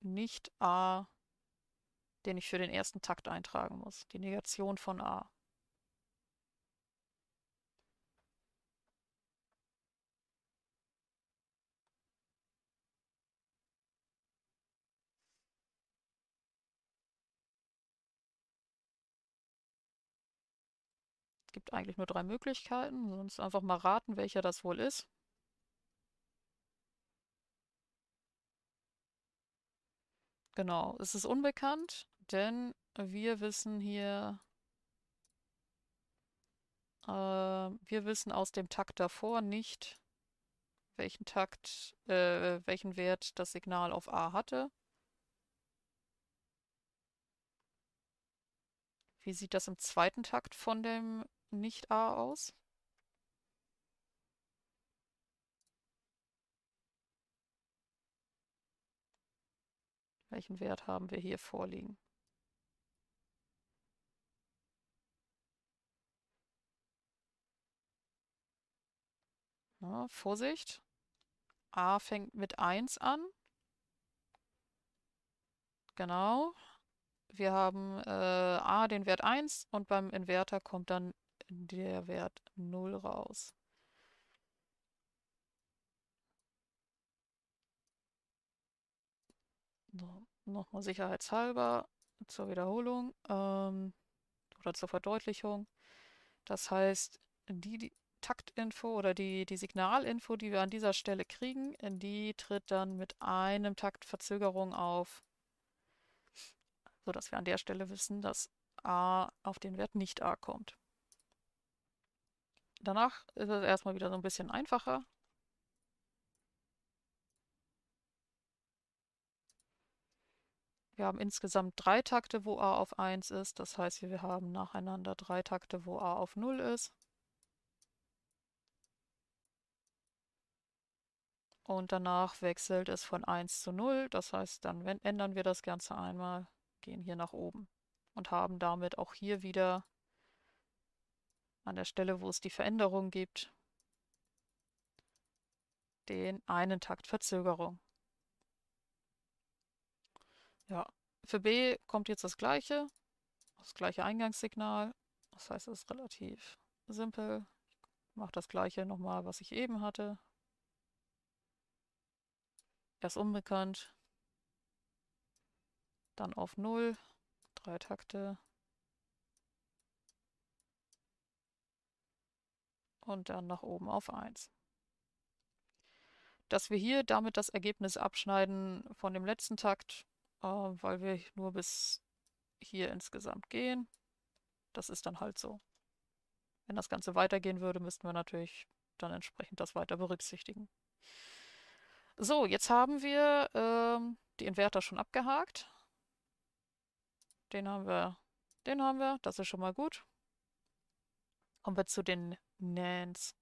nicht A, den ich für den ersten Takt eintragen muss? Die Negation von A. eigentlich nur drei Möglichkeiten. Sonst einfach mal raten, welcher das wohl ist. Genau, es ist unbekannt, denn wir wissen hier, äh, wir wissen aus dem Takt davor nicht, welchen Takt, äh, welchen Wert das Signal auf A hatte. Wie sieht das im zweiten Takt von dem nicht A aus? Welchen Wert haben wir hier vorliegen? Na, Vorsicht. A fängt mit 1 an. Genau. Wir haben äh, A den Wert 1 und beim Inverter kommt dann der Wert 0 raus. So, nochmal sicherheitshalber zur Wiederholung ähm, oder zur Verdeutlichung. Das heißt, die, die Taktinfo oder die, die Signalinfo, die wir an dieser Stelle kriegen, die tritt dann mit einem Takt Verzögerung auf, sodass wir an der Stelle wissen, dass A auf den Wert nicht A kommt. Danach ist es erstmal wieder so ein bisschen einfacher. Wir haben insgesamt drei Takte, wo A auf 1 ist. Das heißt, wir haben nacheinander drei Takte, wo A auf 0 ist. Und danach wechselt es von 1 zu 0. Das heißt, dann ändern wir das Ganze einmal, gehen hier nach oben und haben damit auch hier wieder an der Stelle, wo es die Veränderung gibt, den einen Takt Verzögerung. Ja, für B kommt jetzt das gleiche, das gleiche Eingangssignal. Das heißt, es ist relativ simpel. Ich mache das gleiche nochmal, was ich eben hatte. Erst unbekannt, dann auf 0, drei Takte, und dann nach oben auf 1. Dass wir hier damit das Ergebnis abschneiden von dem letzten Takt, äh, weil wir nur bis hier insgesamt gehen, das ist dann halt so. Wenn das Ganze weitergehen würde, müssten wir natürlich dann entsprechend das weiter berücksichtigen. So, jetzt haben wir ähm, die Inverter schon abgehakt. Den haben wir, den haben wir, das ist schon mal gut. Kommen wir zu den Nans.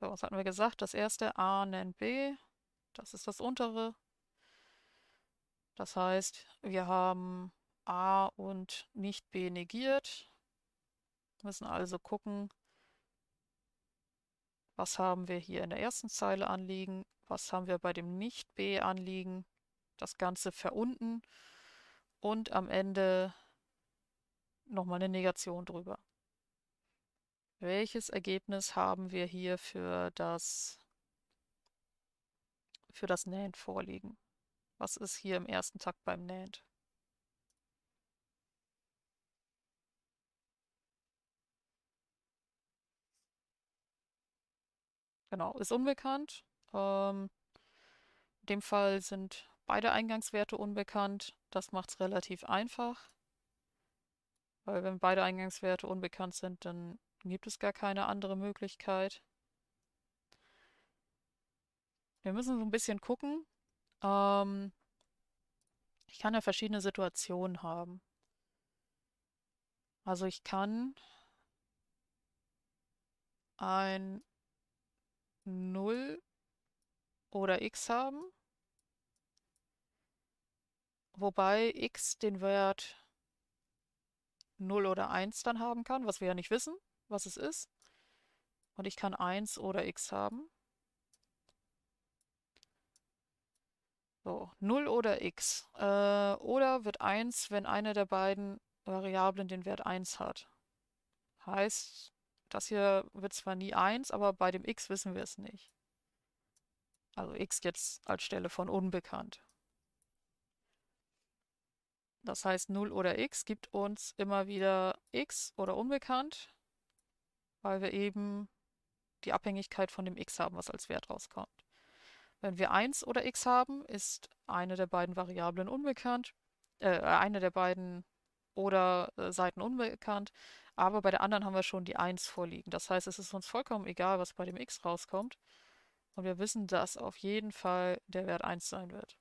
So, was hatten wir gesagt? Das erste A nennt B. Das ist das untere. Das heißt, wir haben A und nicht B negiert. Müssen also gucken, was haben wir hier in der ersten Zeile anliegen, was haben wir bei dem nicht B anliegen, das Ganze verunten und am Ende nochmal eine Negation drüber. Welches Ergebnis haben wir hier für das, für das NAND vorliegen? Was ist hier im ersten Takt beim NAND? Genau, ist unbekannt. Ähm, in dem Fall sind beide Eingangswerte unbekannt. Das macht es relativ einfach. Weil wenn beide Eingangswerte unbekannt sind, dann Gibt es gar keine andere Möglichkeit. Wir müssen so ein bisschen gucken. Ähm, ich kann ja verschiedene Situationen haben. Also ich kann ein 0 oder x haben, wobei x den Wert 0 oder 1 dann haben kann, was wir ja nicht wissen was es ist. Und ich kann 1 oder x haben. So, 0 oder x. Äh, oder wird 1, wenn eine der beiden Variablen den Wert 1 hat. Heißt, das hier wird zwar nie 1, aber bei dem x wissen wir es nicht. Also x jetzt als Stelle von unbekannt. Das heißt, 0 oder x gibt uns immer wieder x oder unbekannt weil wir eben die Abhängigkeit von dem x haben, was als Wert rauskommt. Wenn wir 1 oder x haben, ist eine der beiden Variablen unbekannt, äh, eine der beiden oder äh, Seiten unbekannt, aber bei der anderen haben wir schon die 1 vorliegen. Das heißt, es ist uns vollkommen egal, was bei dem x rauskommt. Und wir wissen, dass auf jeden Fall der Wert 1 sein wird.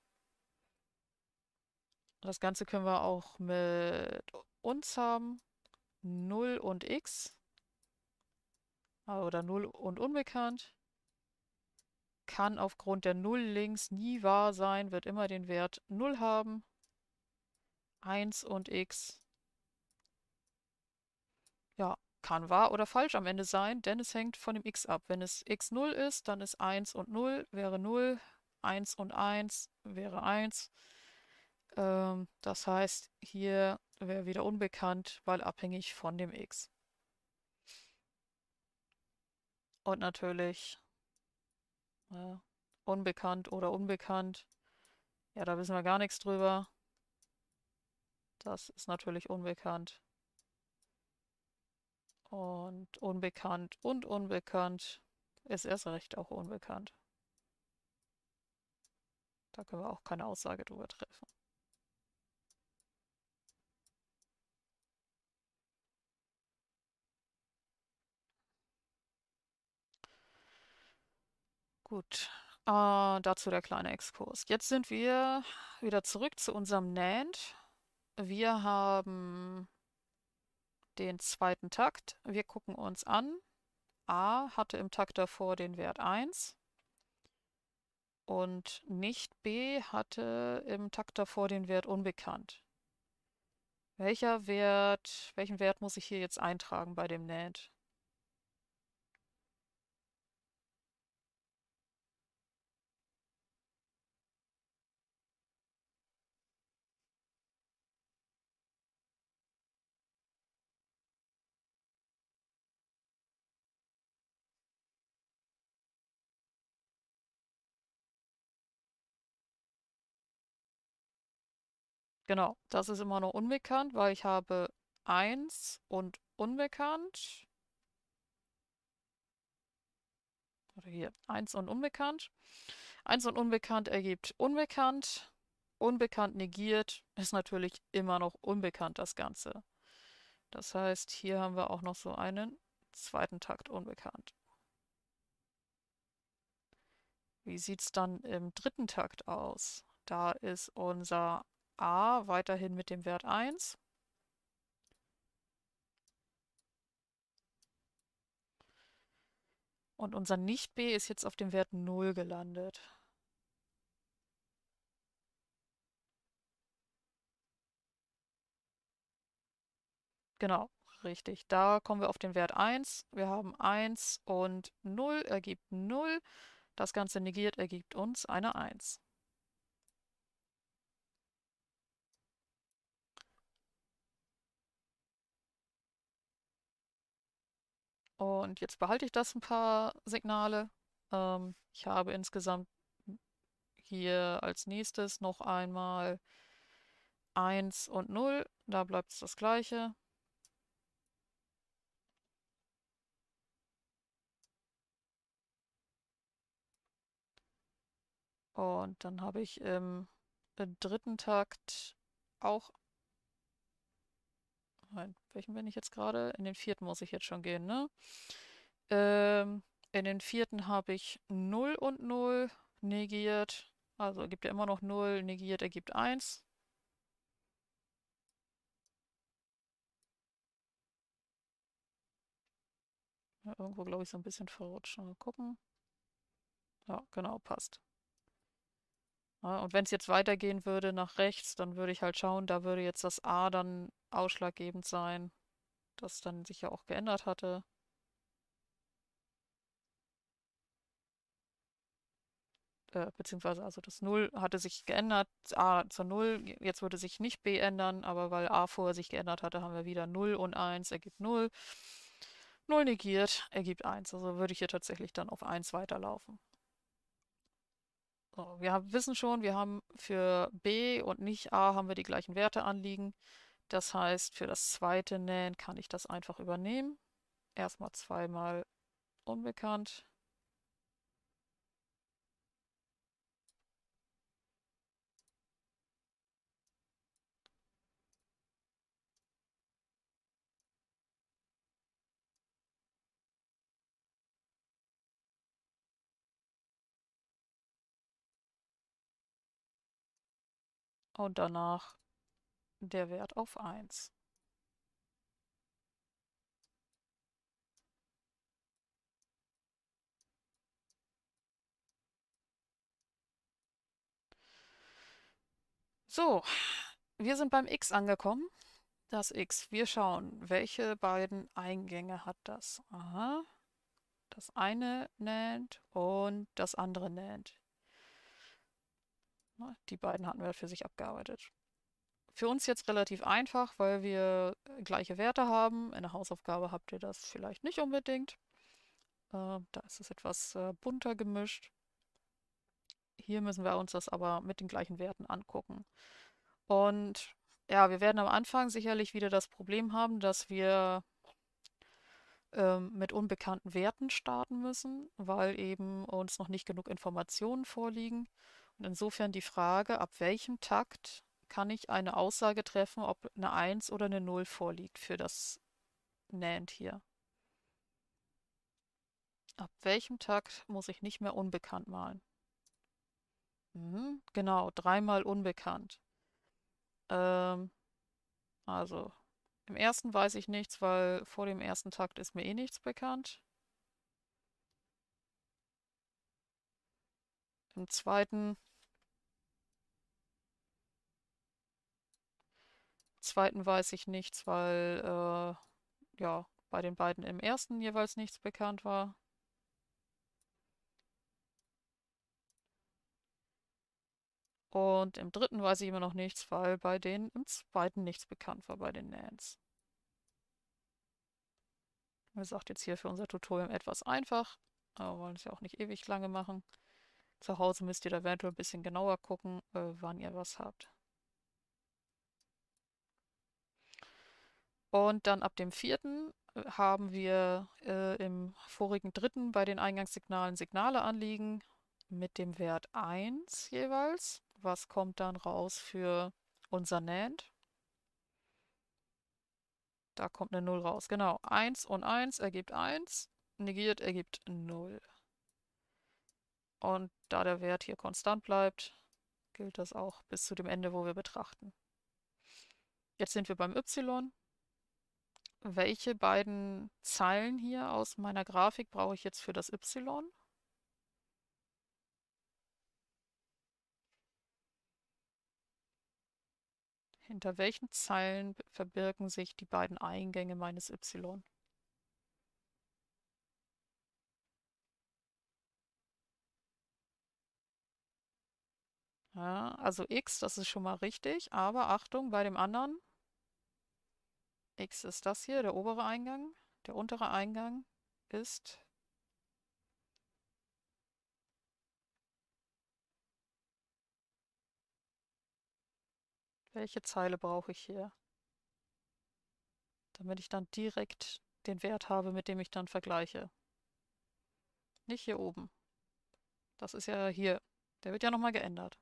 Das Ganze können wir auch mit uns haben. 0 und x oder 0 und unbekannt, kann aufgrund der 0 links nie wahr sein, wird immer den Wert 0 haben. 1 und x. Ja, kann wahr oder falsch am Ende sein, denn es hängt von dem x ab. Wenn es x 0 ist, dann ist 1 und 0 wäre 0, 1 und 1 wäre 1. Ähm, das heißt, hier wäre wieder unbekannt, weil abhängig von dem x. Und natürlich äh, unbekannt oder unbekannt. Ja, da wissen wir gar nichts drüber. Das ist natürlich unbekannt. Und unbekannt und unbekannt ist erst recht auch unbekannt. Da können wir auch keine Aussage drüber treffen. Gut, äh, dazu der kleine Exkurs. Jetzt sind wir wieder zurück zu unserem NAND. Wir haben den zweiten Takt. Wir gucken uns an. A hatte im Takt davor den Wert 1 und nicht B hatte im Takt davor den Wert unbekannt. Welcher Wert, welchen Wert muss ich hier jetzt eintragen bei dem NAND? Genau, das ist immer noch unbekannt, weil ich habe 1 und unbekannt. Oder hier, 1 und unbekannt. 1 und unbekannt ergibt unbekannt. Unbekannt negiert ist natürlich immer noch unbekannt das Ganze. Das heißt, hier haben wir auch noch so einen zweiten Takt unbekannt. Wie sieht es dann im dritten Takt aus? Da ist unser a weiterhin mit dem Wert 1. Und unser Nicht-B ist jetzt auf dem Wert 0 gelandet. Genau, richtig. Da kommen wir auf den Wert 1. Wir haben 1 und 0 ergibt 0. Das Ganze negiert ergibt uns eine 1. Und jetzt behalte ich das ein paar Signale. Ähm, ich habe insgesamt hier als nächstes noch einmal 1 und 0. Da bleibt es das gleiche. Und dann habe ich im dritten Takt auch Nein, welchen bin ich jetzt gerade? In den vierten muss ich jetzt schon gehen, ne? Ähm, in den vierten habe ich 0 und 0 negiert. Also ergibt er immer noch 0, negiert ergibt 1. Ja, irgendwo, glaube ich, so ein bisschen verrutscht. Mal gucken. Ja, genau, passt. Ja, ne? und wenn es jetzt weitergehen würde nach rechts, dann würde ich halt schauen, da würde jetzt das A dann ausschlaggebend sein, das dann sich ja auch geändert hatte. Äh, beziehungsweise also das 0 hatte sich geändert, A zur 0, jetzt würde sich nicht B ändern, aber weil A vorher sich geändert hatte, haben wir wieder 0 und 1, ergibt 0. 0 negiert, ergibt 1. Also würde ich hier tatsächlich dann auf 1 weiterlaufen. So, oh, wir haben, wissen schon, wir haben für B und nicht A haben wir die gleichen Werte anliegen. Das heißt, für das zweite Nähen kann ich das einfach übernehmen. Erstmal zweimal unbekannt. und danach der Wert auf 1. So, wir sind beim x angekommen. Das x. Wir schauen, welche beiden Eingänge hat das. Aha. Das eine nennt und das andere nennt. Ne? Die beiden hatten wir für sich abgearbeitet. Für uns jetzt relativ einfach, weil wir äh, gleiche Werte haben. In der Hausaufgabe habt ihr das vielleicht nicht unbedingt. Äh, da ist es etwas äh, bunter gemischt. Hier müssen wir uns das aber mit den gleichen Werten angucken. Und ja, wir werden am Anfang sicherlich wieder das Problem haben, dass wir ähm, mit unbekannten Werten starten müssen, weil eben uns noch nicht genug Informationen vorliegen. Insofern die Frage, ab welchem Takt kann ich eine Aussage treffen, ob eine 1 oder eine 0 vorliegt für das NAND hier. Ab welchem Takt muss ich nicht mehr unbekannt malen? Mhm, genau, dreimal unbekannt. Ähm, also, im ersten weiß ich nichts, weil vor dem ersten Takt ist mir eh nichts bekannt. Im zweiten zweiten weiß ich nichts, weil äh, ja, bei den beiden im ersten jeweils nichts bekannt war. Und im dritten weiß ich immer noch nichts, weil bei denen im zweiten nichts bekannt war, bei den Nans. Wie gesagt, jetzt hier für unser Tutorium etwas einfach. Aber wir wollen es ja auch nicht ewig lange machen. Zu Hause müsst ihr da eventuell ein bisschen genauer gucken, äh, wann ihr was habt. Und dann ab dem vierten äh, haben wir äh, im vorigen dritten bei den Eingangssignalen Signale anliegen mit dem Wert 1 jeweils. Was kommt dann raus für unser NAND? Da kommt eine 0 raus. Genau, 1 und 1 ergibt 1, negiert ergibt 0. Und da der Wert hier konstant bleibt, gilt das auch bis zu dem Ende, wo wir betrachten. Jetzt sind wir beim y welche beiden Zeilen hier aus meiner Grafik brauche ich jetzt für das Y? Hinter welchen Zeilen verbirgen sich die beiden Eingänge meines Y? Ja, also x, das ist schon mal richtig, aber Achtung, bei dem anderen X ist das hier, der obere Eingang. Der untere Eingang ist Welche Zeile brauche ich hier? Damit ich dann direkt den Wert habe, mit dem ich dann vergleiche. Nicht hier oben. Das ist ja hier. Der wird ja nochmal geändert.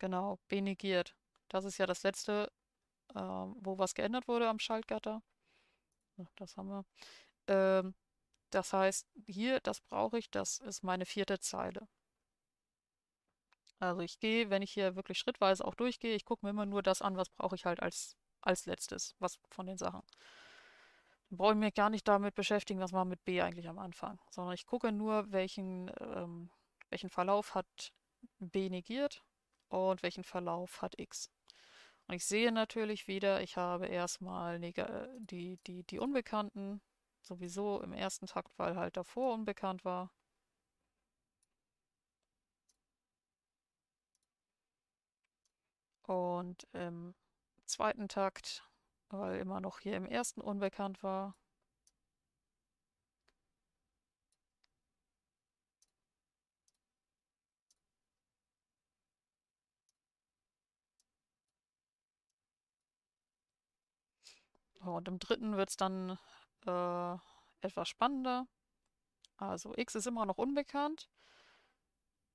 Genau, B negiert. Das ist ja das letzte, äh, wo was geändert wurde am Schaltgatter. das haben wir. Ähm, das heißt, hier, das brauche ich, das ist meine vierte Zeile. Also ich gehe, wenn ich hier wirklich schrittweise auch durchgehe, ich gucke mir immer nur das an, was brauche ich halt als, als letztes, was von den Sachen. Dann brauche ich mich gar nicht damit beschäftigen, was man mit B eigentlich am Anfang, sondern ich gucke nur, welchen, ähm, welchen Verlauf hat B negiert und welchen Verlauf hat x. Und ich sehe natürlich wieder, ich habe erstmal äh, die, die, die Unbekannten, sowieso im ersten Takt, weil halt davor unbekannt war. Und im zweiten Takt, weil immer noch hier im ersten unbekannt war. So, und im dritten wird es dann äh, etwas spannender. Also x ist immer noch unbekannt.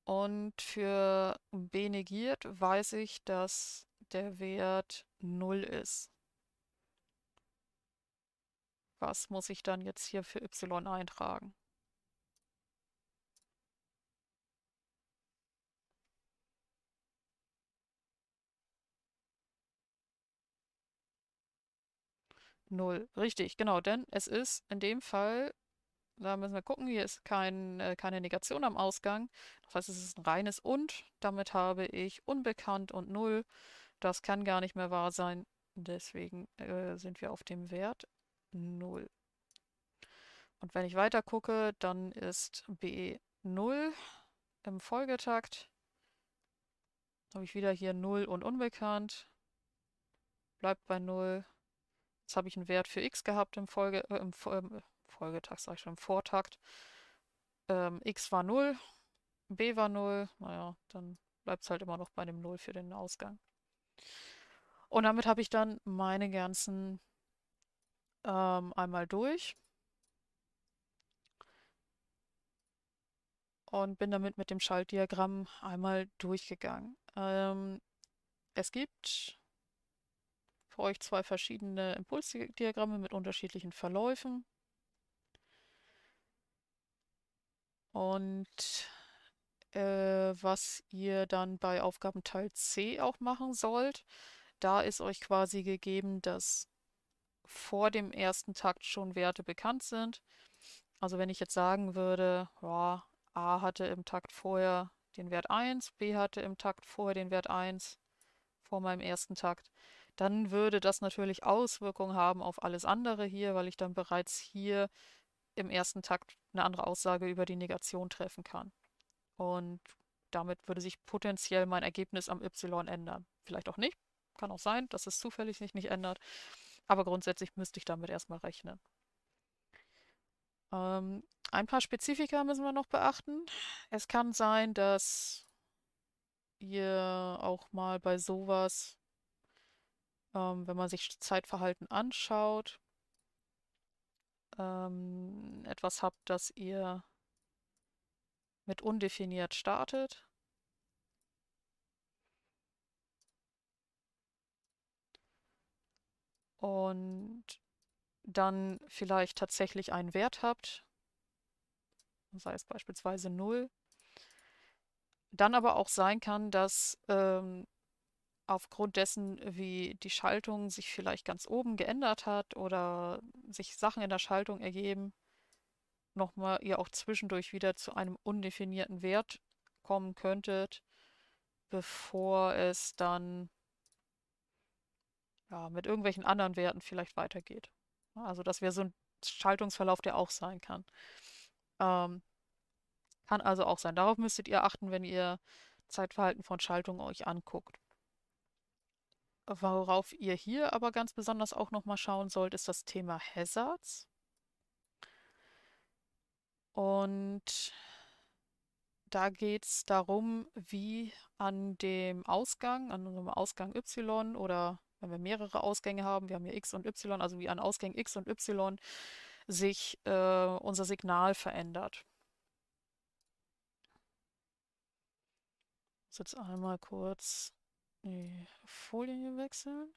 Und für b negiert weiß ich, dass der Wert 0 ist. Was muss ich dann jetzt hier für y eintragen? 0. Richtig, genau, denn es ist in dem Fall, da müssen wir gucken, hier ist kein, äh, keine Negation am Ausgang. Das heißt, es ist ein reines und. Damit habe ich unbekannt und 0. Das kann gar nicht mehr wahr sein. Deswegen äh, sind wir auf dem Wert 0. Und wenn ich weiter gucke, dann ist B 0 im Folgetakt. Habe ich wieder hier 0 und unbekannt. Bleibt bei 0. Jetzt habe ich einen Wert für x gehabt im, Folge, äh, im äh, Folgetag, sage ich schon, im Vortakt. Ähm, x war 0, b war 0, naja, dann bleibt es halt immer noch bei dem 0 für den Ausgang. Und damit habe ich dann meine ganzen ähm, einmal durch. Und bin damit mit dem Schaltdiagramm einmal durchgegangen. Ähm, es gibt für euch zwei verschiedene Impulsdiagramme mit unterschiedlichen Verläufen. Und äh, was ihr dann bei Aufgabenteil C auch machen sollt, da ist euch quasi gegeben, dass vor dem ersten Takt schon Werte bekannt sind. Also wenn ich jetzt sagen würde, oh, A hatte im Takt vorher den Wert 1, B hatte im Takt vorher den Wert 1 vor meinem ersten Takt, dann würde das natürlich Auswirkungen haben auf alles andere hier, weil ich dann bereits hier im ersten Takt eine andere Aussage über die Negation treffen kann. Und damit würde sich potenziell mein Ergebnis am Y ändern. Vielleicht auch nicht. Kann auch sein, dass es zufällig sich nicht ändert. Aber grundsätzlich müsste ich damit erstmal rechnen. Ähm, ein paar Spezifika müssen wir noch beachten. Es kann sein, dass ihr auch mal bei sowas ähm, wenn man sich Zeitverhalten anschaut, ähm, etwas habt, das ihr mit undefiniert startet. Und dann vielleicht tatsächlich einen Wert habt, sei es beispielsweise 0. Dann aber auch sein kann, dass ähm, aufgrund dessen, wie die Schaltung sich vielleicht ganz oben geändert hat oder sich Sachen in der Schaltung ergeben, nochmal ihr auch zwischendurch wieder zu einem undefinierten Wert kommen könntet, bevor es dann ja, mit irgendwelchen anderen Werten vielleicht weitergeht. Also das wäre so ein Schaltungsverlauf, der auch sein kann. Ähm, kann also auch sein. Darauf müsstet ihr achten, wenn ihr Zeitverhalten von Schaltung euch anguckt. Worauf ihr hier aber ganz besonders auch nochmal schauen sollt, ist das Thema Hazards. Und da geht es darum, wie an dem Ausgang, an unserem Ausgang Y oder wenn wir mehrere Ausgänge haben, wir haben hier X und Y, also wie an Ausgängen X und Y sich äh, unser Signal verändert. Ich jetzt einmal kurz die Folie hier wechseln.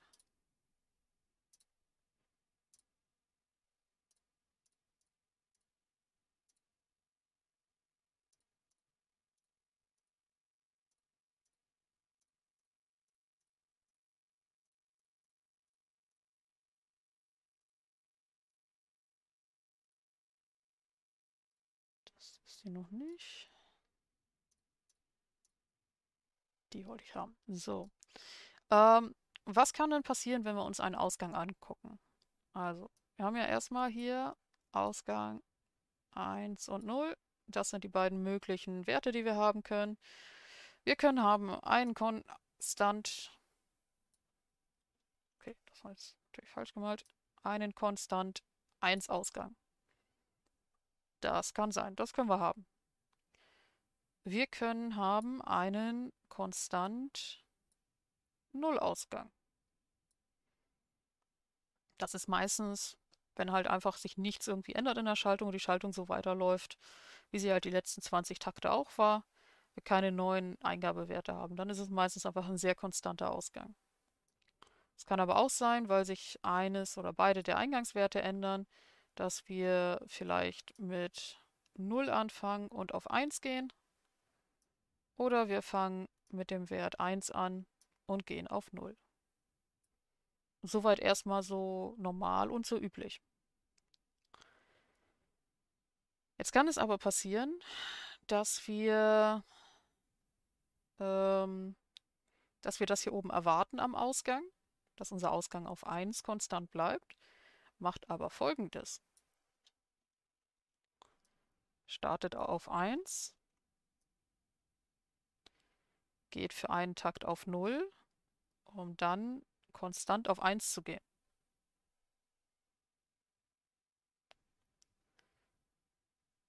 Das ist sie noch nicht. Die wollte ich haben. So. Ähm, was kann denn passieren, wenn wir uns einen Ausgang angucken? Also, wir haben ja erstmal hier Ausgang 1 und 0. Das sind die beiden möglichen Werte, die wir haben können. Wir können haben einen konstant... Okay, das war jetzt natürlich falsch gemalt. Einen konstant 1 Ausgang. Das kann sein, das können wir haben. Wir können haben einen konstant Nullausgang. Das ist meistens, wenn halt einfach sich nichts irgendwie ändert in der Schaltung, und die Schaltung so weiterläuft, wie sie halt die letzten 20 Takte auch war, wir keine neuen Eingabewerte haben. Dann ist es meistens einfach ein sehr konstanter Ausgang. Es kann aber auch sein, weil sich eines oder beide der Eingangswerte ändern, dass wir vielleicht mit 0 anfangen und auf 1 gehen. Oder wir fangen mit dem Wert 1 an und gehen auf Null. Soweit erstmal so normal und so üblich. Jetzt kann es aber passieren, dass wir, ähm, dass wir das hier oben erwarten am Ausgang, dass unser Ausgang auf 1 konstant bleibt, macht aber folgendes. Startet auf 1, geht für einen Takt auf 0 um dann konstant auf 1 zu gehen.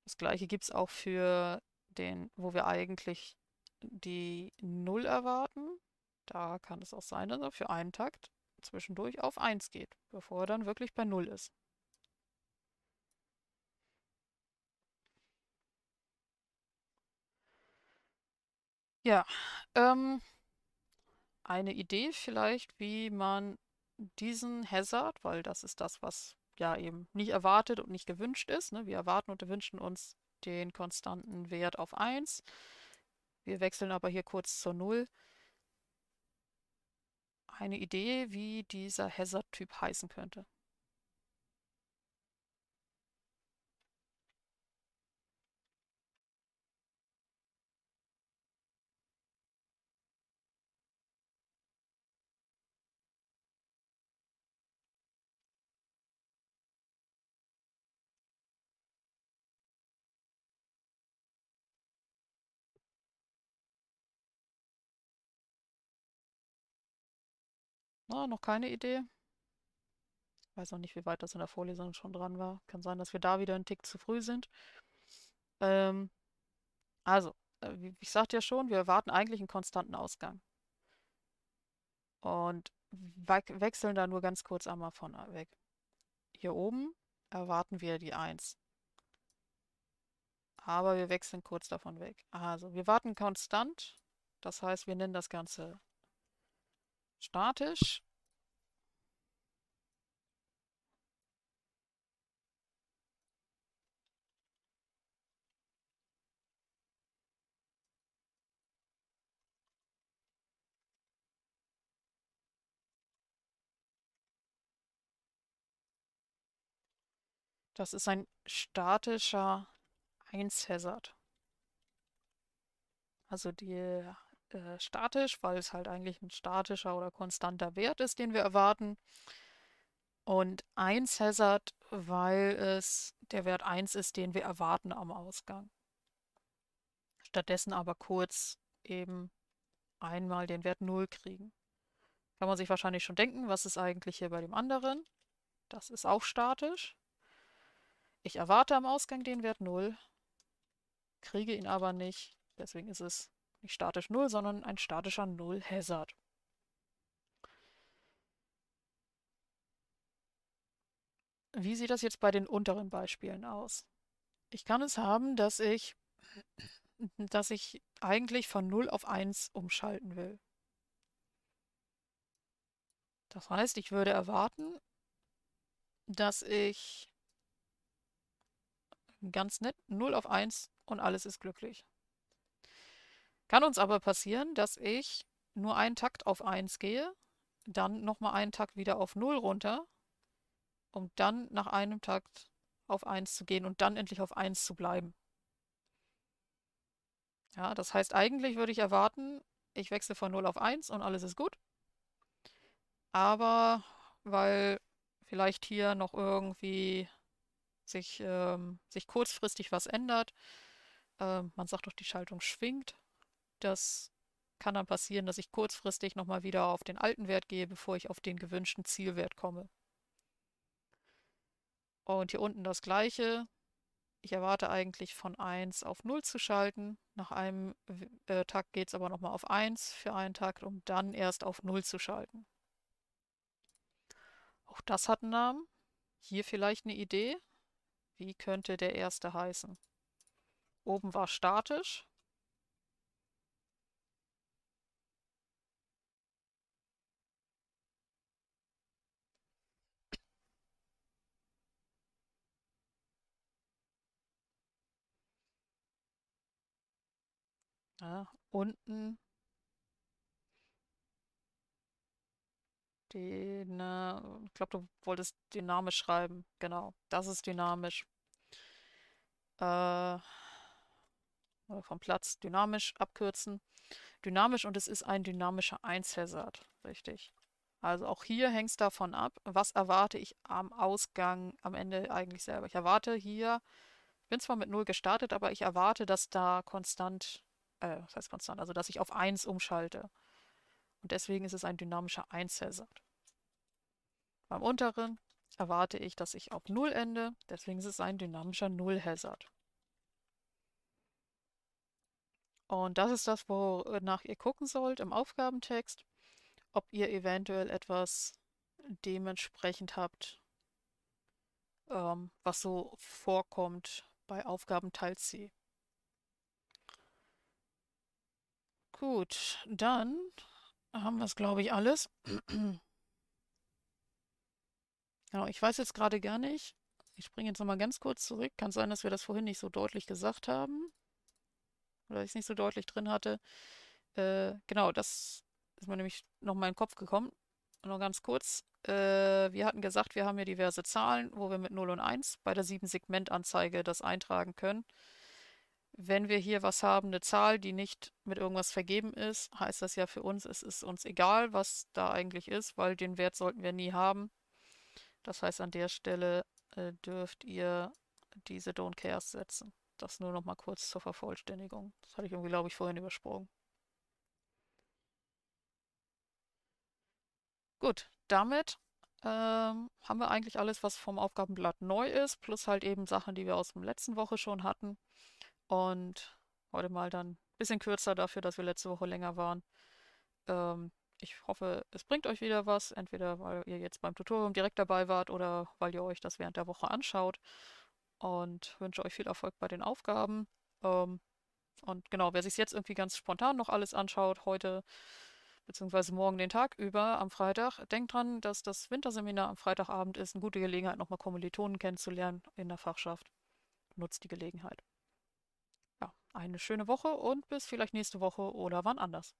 Das gleiche gibt es auch für den, wo wir eigentlich die 0 erwarten. Da kann es auch sein, dass er für einen Takt zwischendurch auf 1 geht, bevor er dann wirklich bei 0 ist. Ja, ähm, eine Idee vielleicht, wie man diesen Hazard, weil das ist das, was ja eben nicht erwartet und nicht gewünscht ist. Ne? Wir erwarten und wünschen uns den konstanten Wert auf 1. Wir wechseln aber hier kurz zur 0. Eine Idee, wie dieser Hazard-Typ heißen könnte. Na, noch keine Idee. Ich weiß noch nicht, wie weit das in der Vorlesung schon dran war. Kann sein, dass wir da wieder einen Tick zu früh sind. Ähm, also, äh, ich sagte ja schon, wir erwarten eigentlich einen konstanten Ausgang. Und we wechseln da nur ganz kurz einmal von äh, weg. Hier oben erwarten wir die 1. Aber wir wechseln kurz davon weg. Also, wir warten konstant. Das heißt, wir nennen das Ganze statisch Das ist ein statischer 1 Hazard. Also der äh, statisch, weil es halt eigentlich ein statischer oder konstanter Wert ist, den wir erwarten. Und 1 Hazard, weil es der Wert 1 ist, den wir erwarten am Ausgang. Stattdessen aber kurz eben einmal den Wert 0 kriegen. Kann man sich wahrscheinlich schon denken, was ist eigentlich hier bei dem anderen? Das ist auch statisch. Ich erwarte am Ausgang den Wert 0, kriege ihn aber nicht. Deswegen ist es nicht statisch 0, sondern ein statischer 0 hazard Wie sieht das jetzt bei den unteren Beispielen aus? Ich kann es haben, dass ich, dass ich eigentlich von 0 auf 1 umschalten will. Das heißt, ich würde erwarten, dass ich ganz nett 0 auf 1 und alles ist glücklich. Kann uns aber passieren, dass ich nur einen Takt auf 1 gehe, dann nochmal einen Takt wieder auf 0 runter, um dann nach einem Takt auf 1 zu gehen und dann endlich auf 1 zu bleiben. Ja, das heißt, eigentlich würde ich erwarten, ich wechsle von 0 auf 1 und alles ist gut. Aber weil vielleicht hier noch irgendwie sich, ähm, sich kurzfristig was ändert, ähm, man sagt doch, die Schaltung schwingt, das kann dann passieren, dass ich kurzfristig nochmal wieder auf den alten Wert gehe, bevor ich auf den gewünschten Zielwert komme. Und hier unten das gleiche. Ich erwarte eigentlich von 1 auf 0 zu schalten. Nach einem äh, Takt geht es aber nochmal auf 1 für einen Takt, um dann erst auf 0 zu schalten. Auch das hat einen Namen. Hier vielleicht eine Idee. Wie könnte der erste heißen? Oben war statisch, Ja, unten den, äh, ich glaube, du wolltest dynamisch schreiben. Genau, das ist dynamisch. Äh, oder vom Platz dynamisch abkürzen. Dynamisch und es ist ein dynamischer 1 Hazard, richtig. Also auch hier hängt es davon ab, was erwarte ich am Ausgang am Ende eigentlich selber. Ich erwarte hier, ich bin zwar mit 0 gestartet, aber ich erwarte, dass da konstant äh, was heißt konstant, also dass ich auf 1 umschalte. Und deswegen ist es ein dynamischer 1-Hazard. Beim unteren erwarte ich, dass ich auf 0 ende, deswegen ist es ein dynamischer 0-Hazard. Und das ist das, wonach ihr gucken sollt im Aufgabentext, ob ihr eventuell etwas dementsprechend habt, ähm, was so vorkommt bei Aufgabenteil C. Gut, dann haben wir es, glaube ich, alles. genau, ich weiß jetzt gerade gar nicht. Ich springe jetzt nochmal ganz kurz zurück. Kann sein, dass wir das vorhin nicht so deutlich gesagt haben. Oder ich es nicht so deutlich drin hatte. Äh, genau, das ist mir nämlich nochmal in den Kopf gekommen. Noch ganz kurz. Äh, wir hatten gesagt, wir haben hier diverse Zahlen, wo wir mit 0 und 1 bei der 7-Segment-Anzeige das eintragen können wenn wir hier was haben, eine Zahl, die nicht mit irgendwas vergeben ist, heißt das ja für uns, es ist uns egal, was da eigentlich ist, weil den Wert sollten wir nie haben. Das heißt, an der Stelle äh, dürft ihr diese Don't Cares setzen. Das nur noch mal kurz zur Vervollständigung. Das hatte ich irgendwie, glaube ich, vorhin übersprungen. Gut, damit ähm, haben wir eigentlich alles, was vom Aufgabenblatt neu ist, plus halt eben Sachen, die wir aus der letzten Woche schon hatten. Und heute mal dann ein bisschen kürzer dafür, dass wir letzte Woche länger waren. Ähm, ich hoffe, es bringt euch wieder was, entweder weil ihr jetzt beim Tutorium direkt dabei wart oder weil ihr euch das während der Woche anschaut. Und wünsche euch viel Erfolg bei den Aufgaben. Ähm, und genau, wer sich jetzt irgendwie ganz spontan noch alles anschaut, heute bzw. morgen den Tag über am Freitag. Denkt dran, dass das Winterseminar am Freitagabend ist. Eine gute Gelegenheit, nochmal Kommilitonen kennenzulernen in der Fachschaft. Nutzt die Gelegenheit eine schöne Woche und bis vielleicht nächste Woche oder wann anders.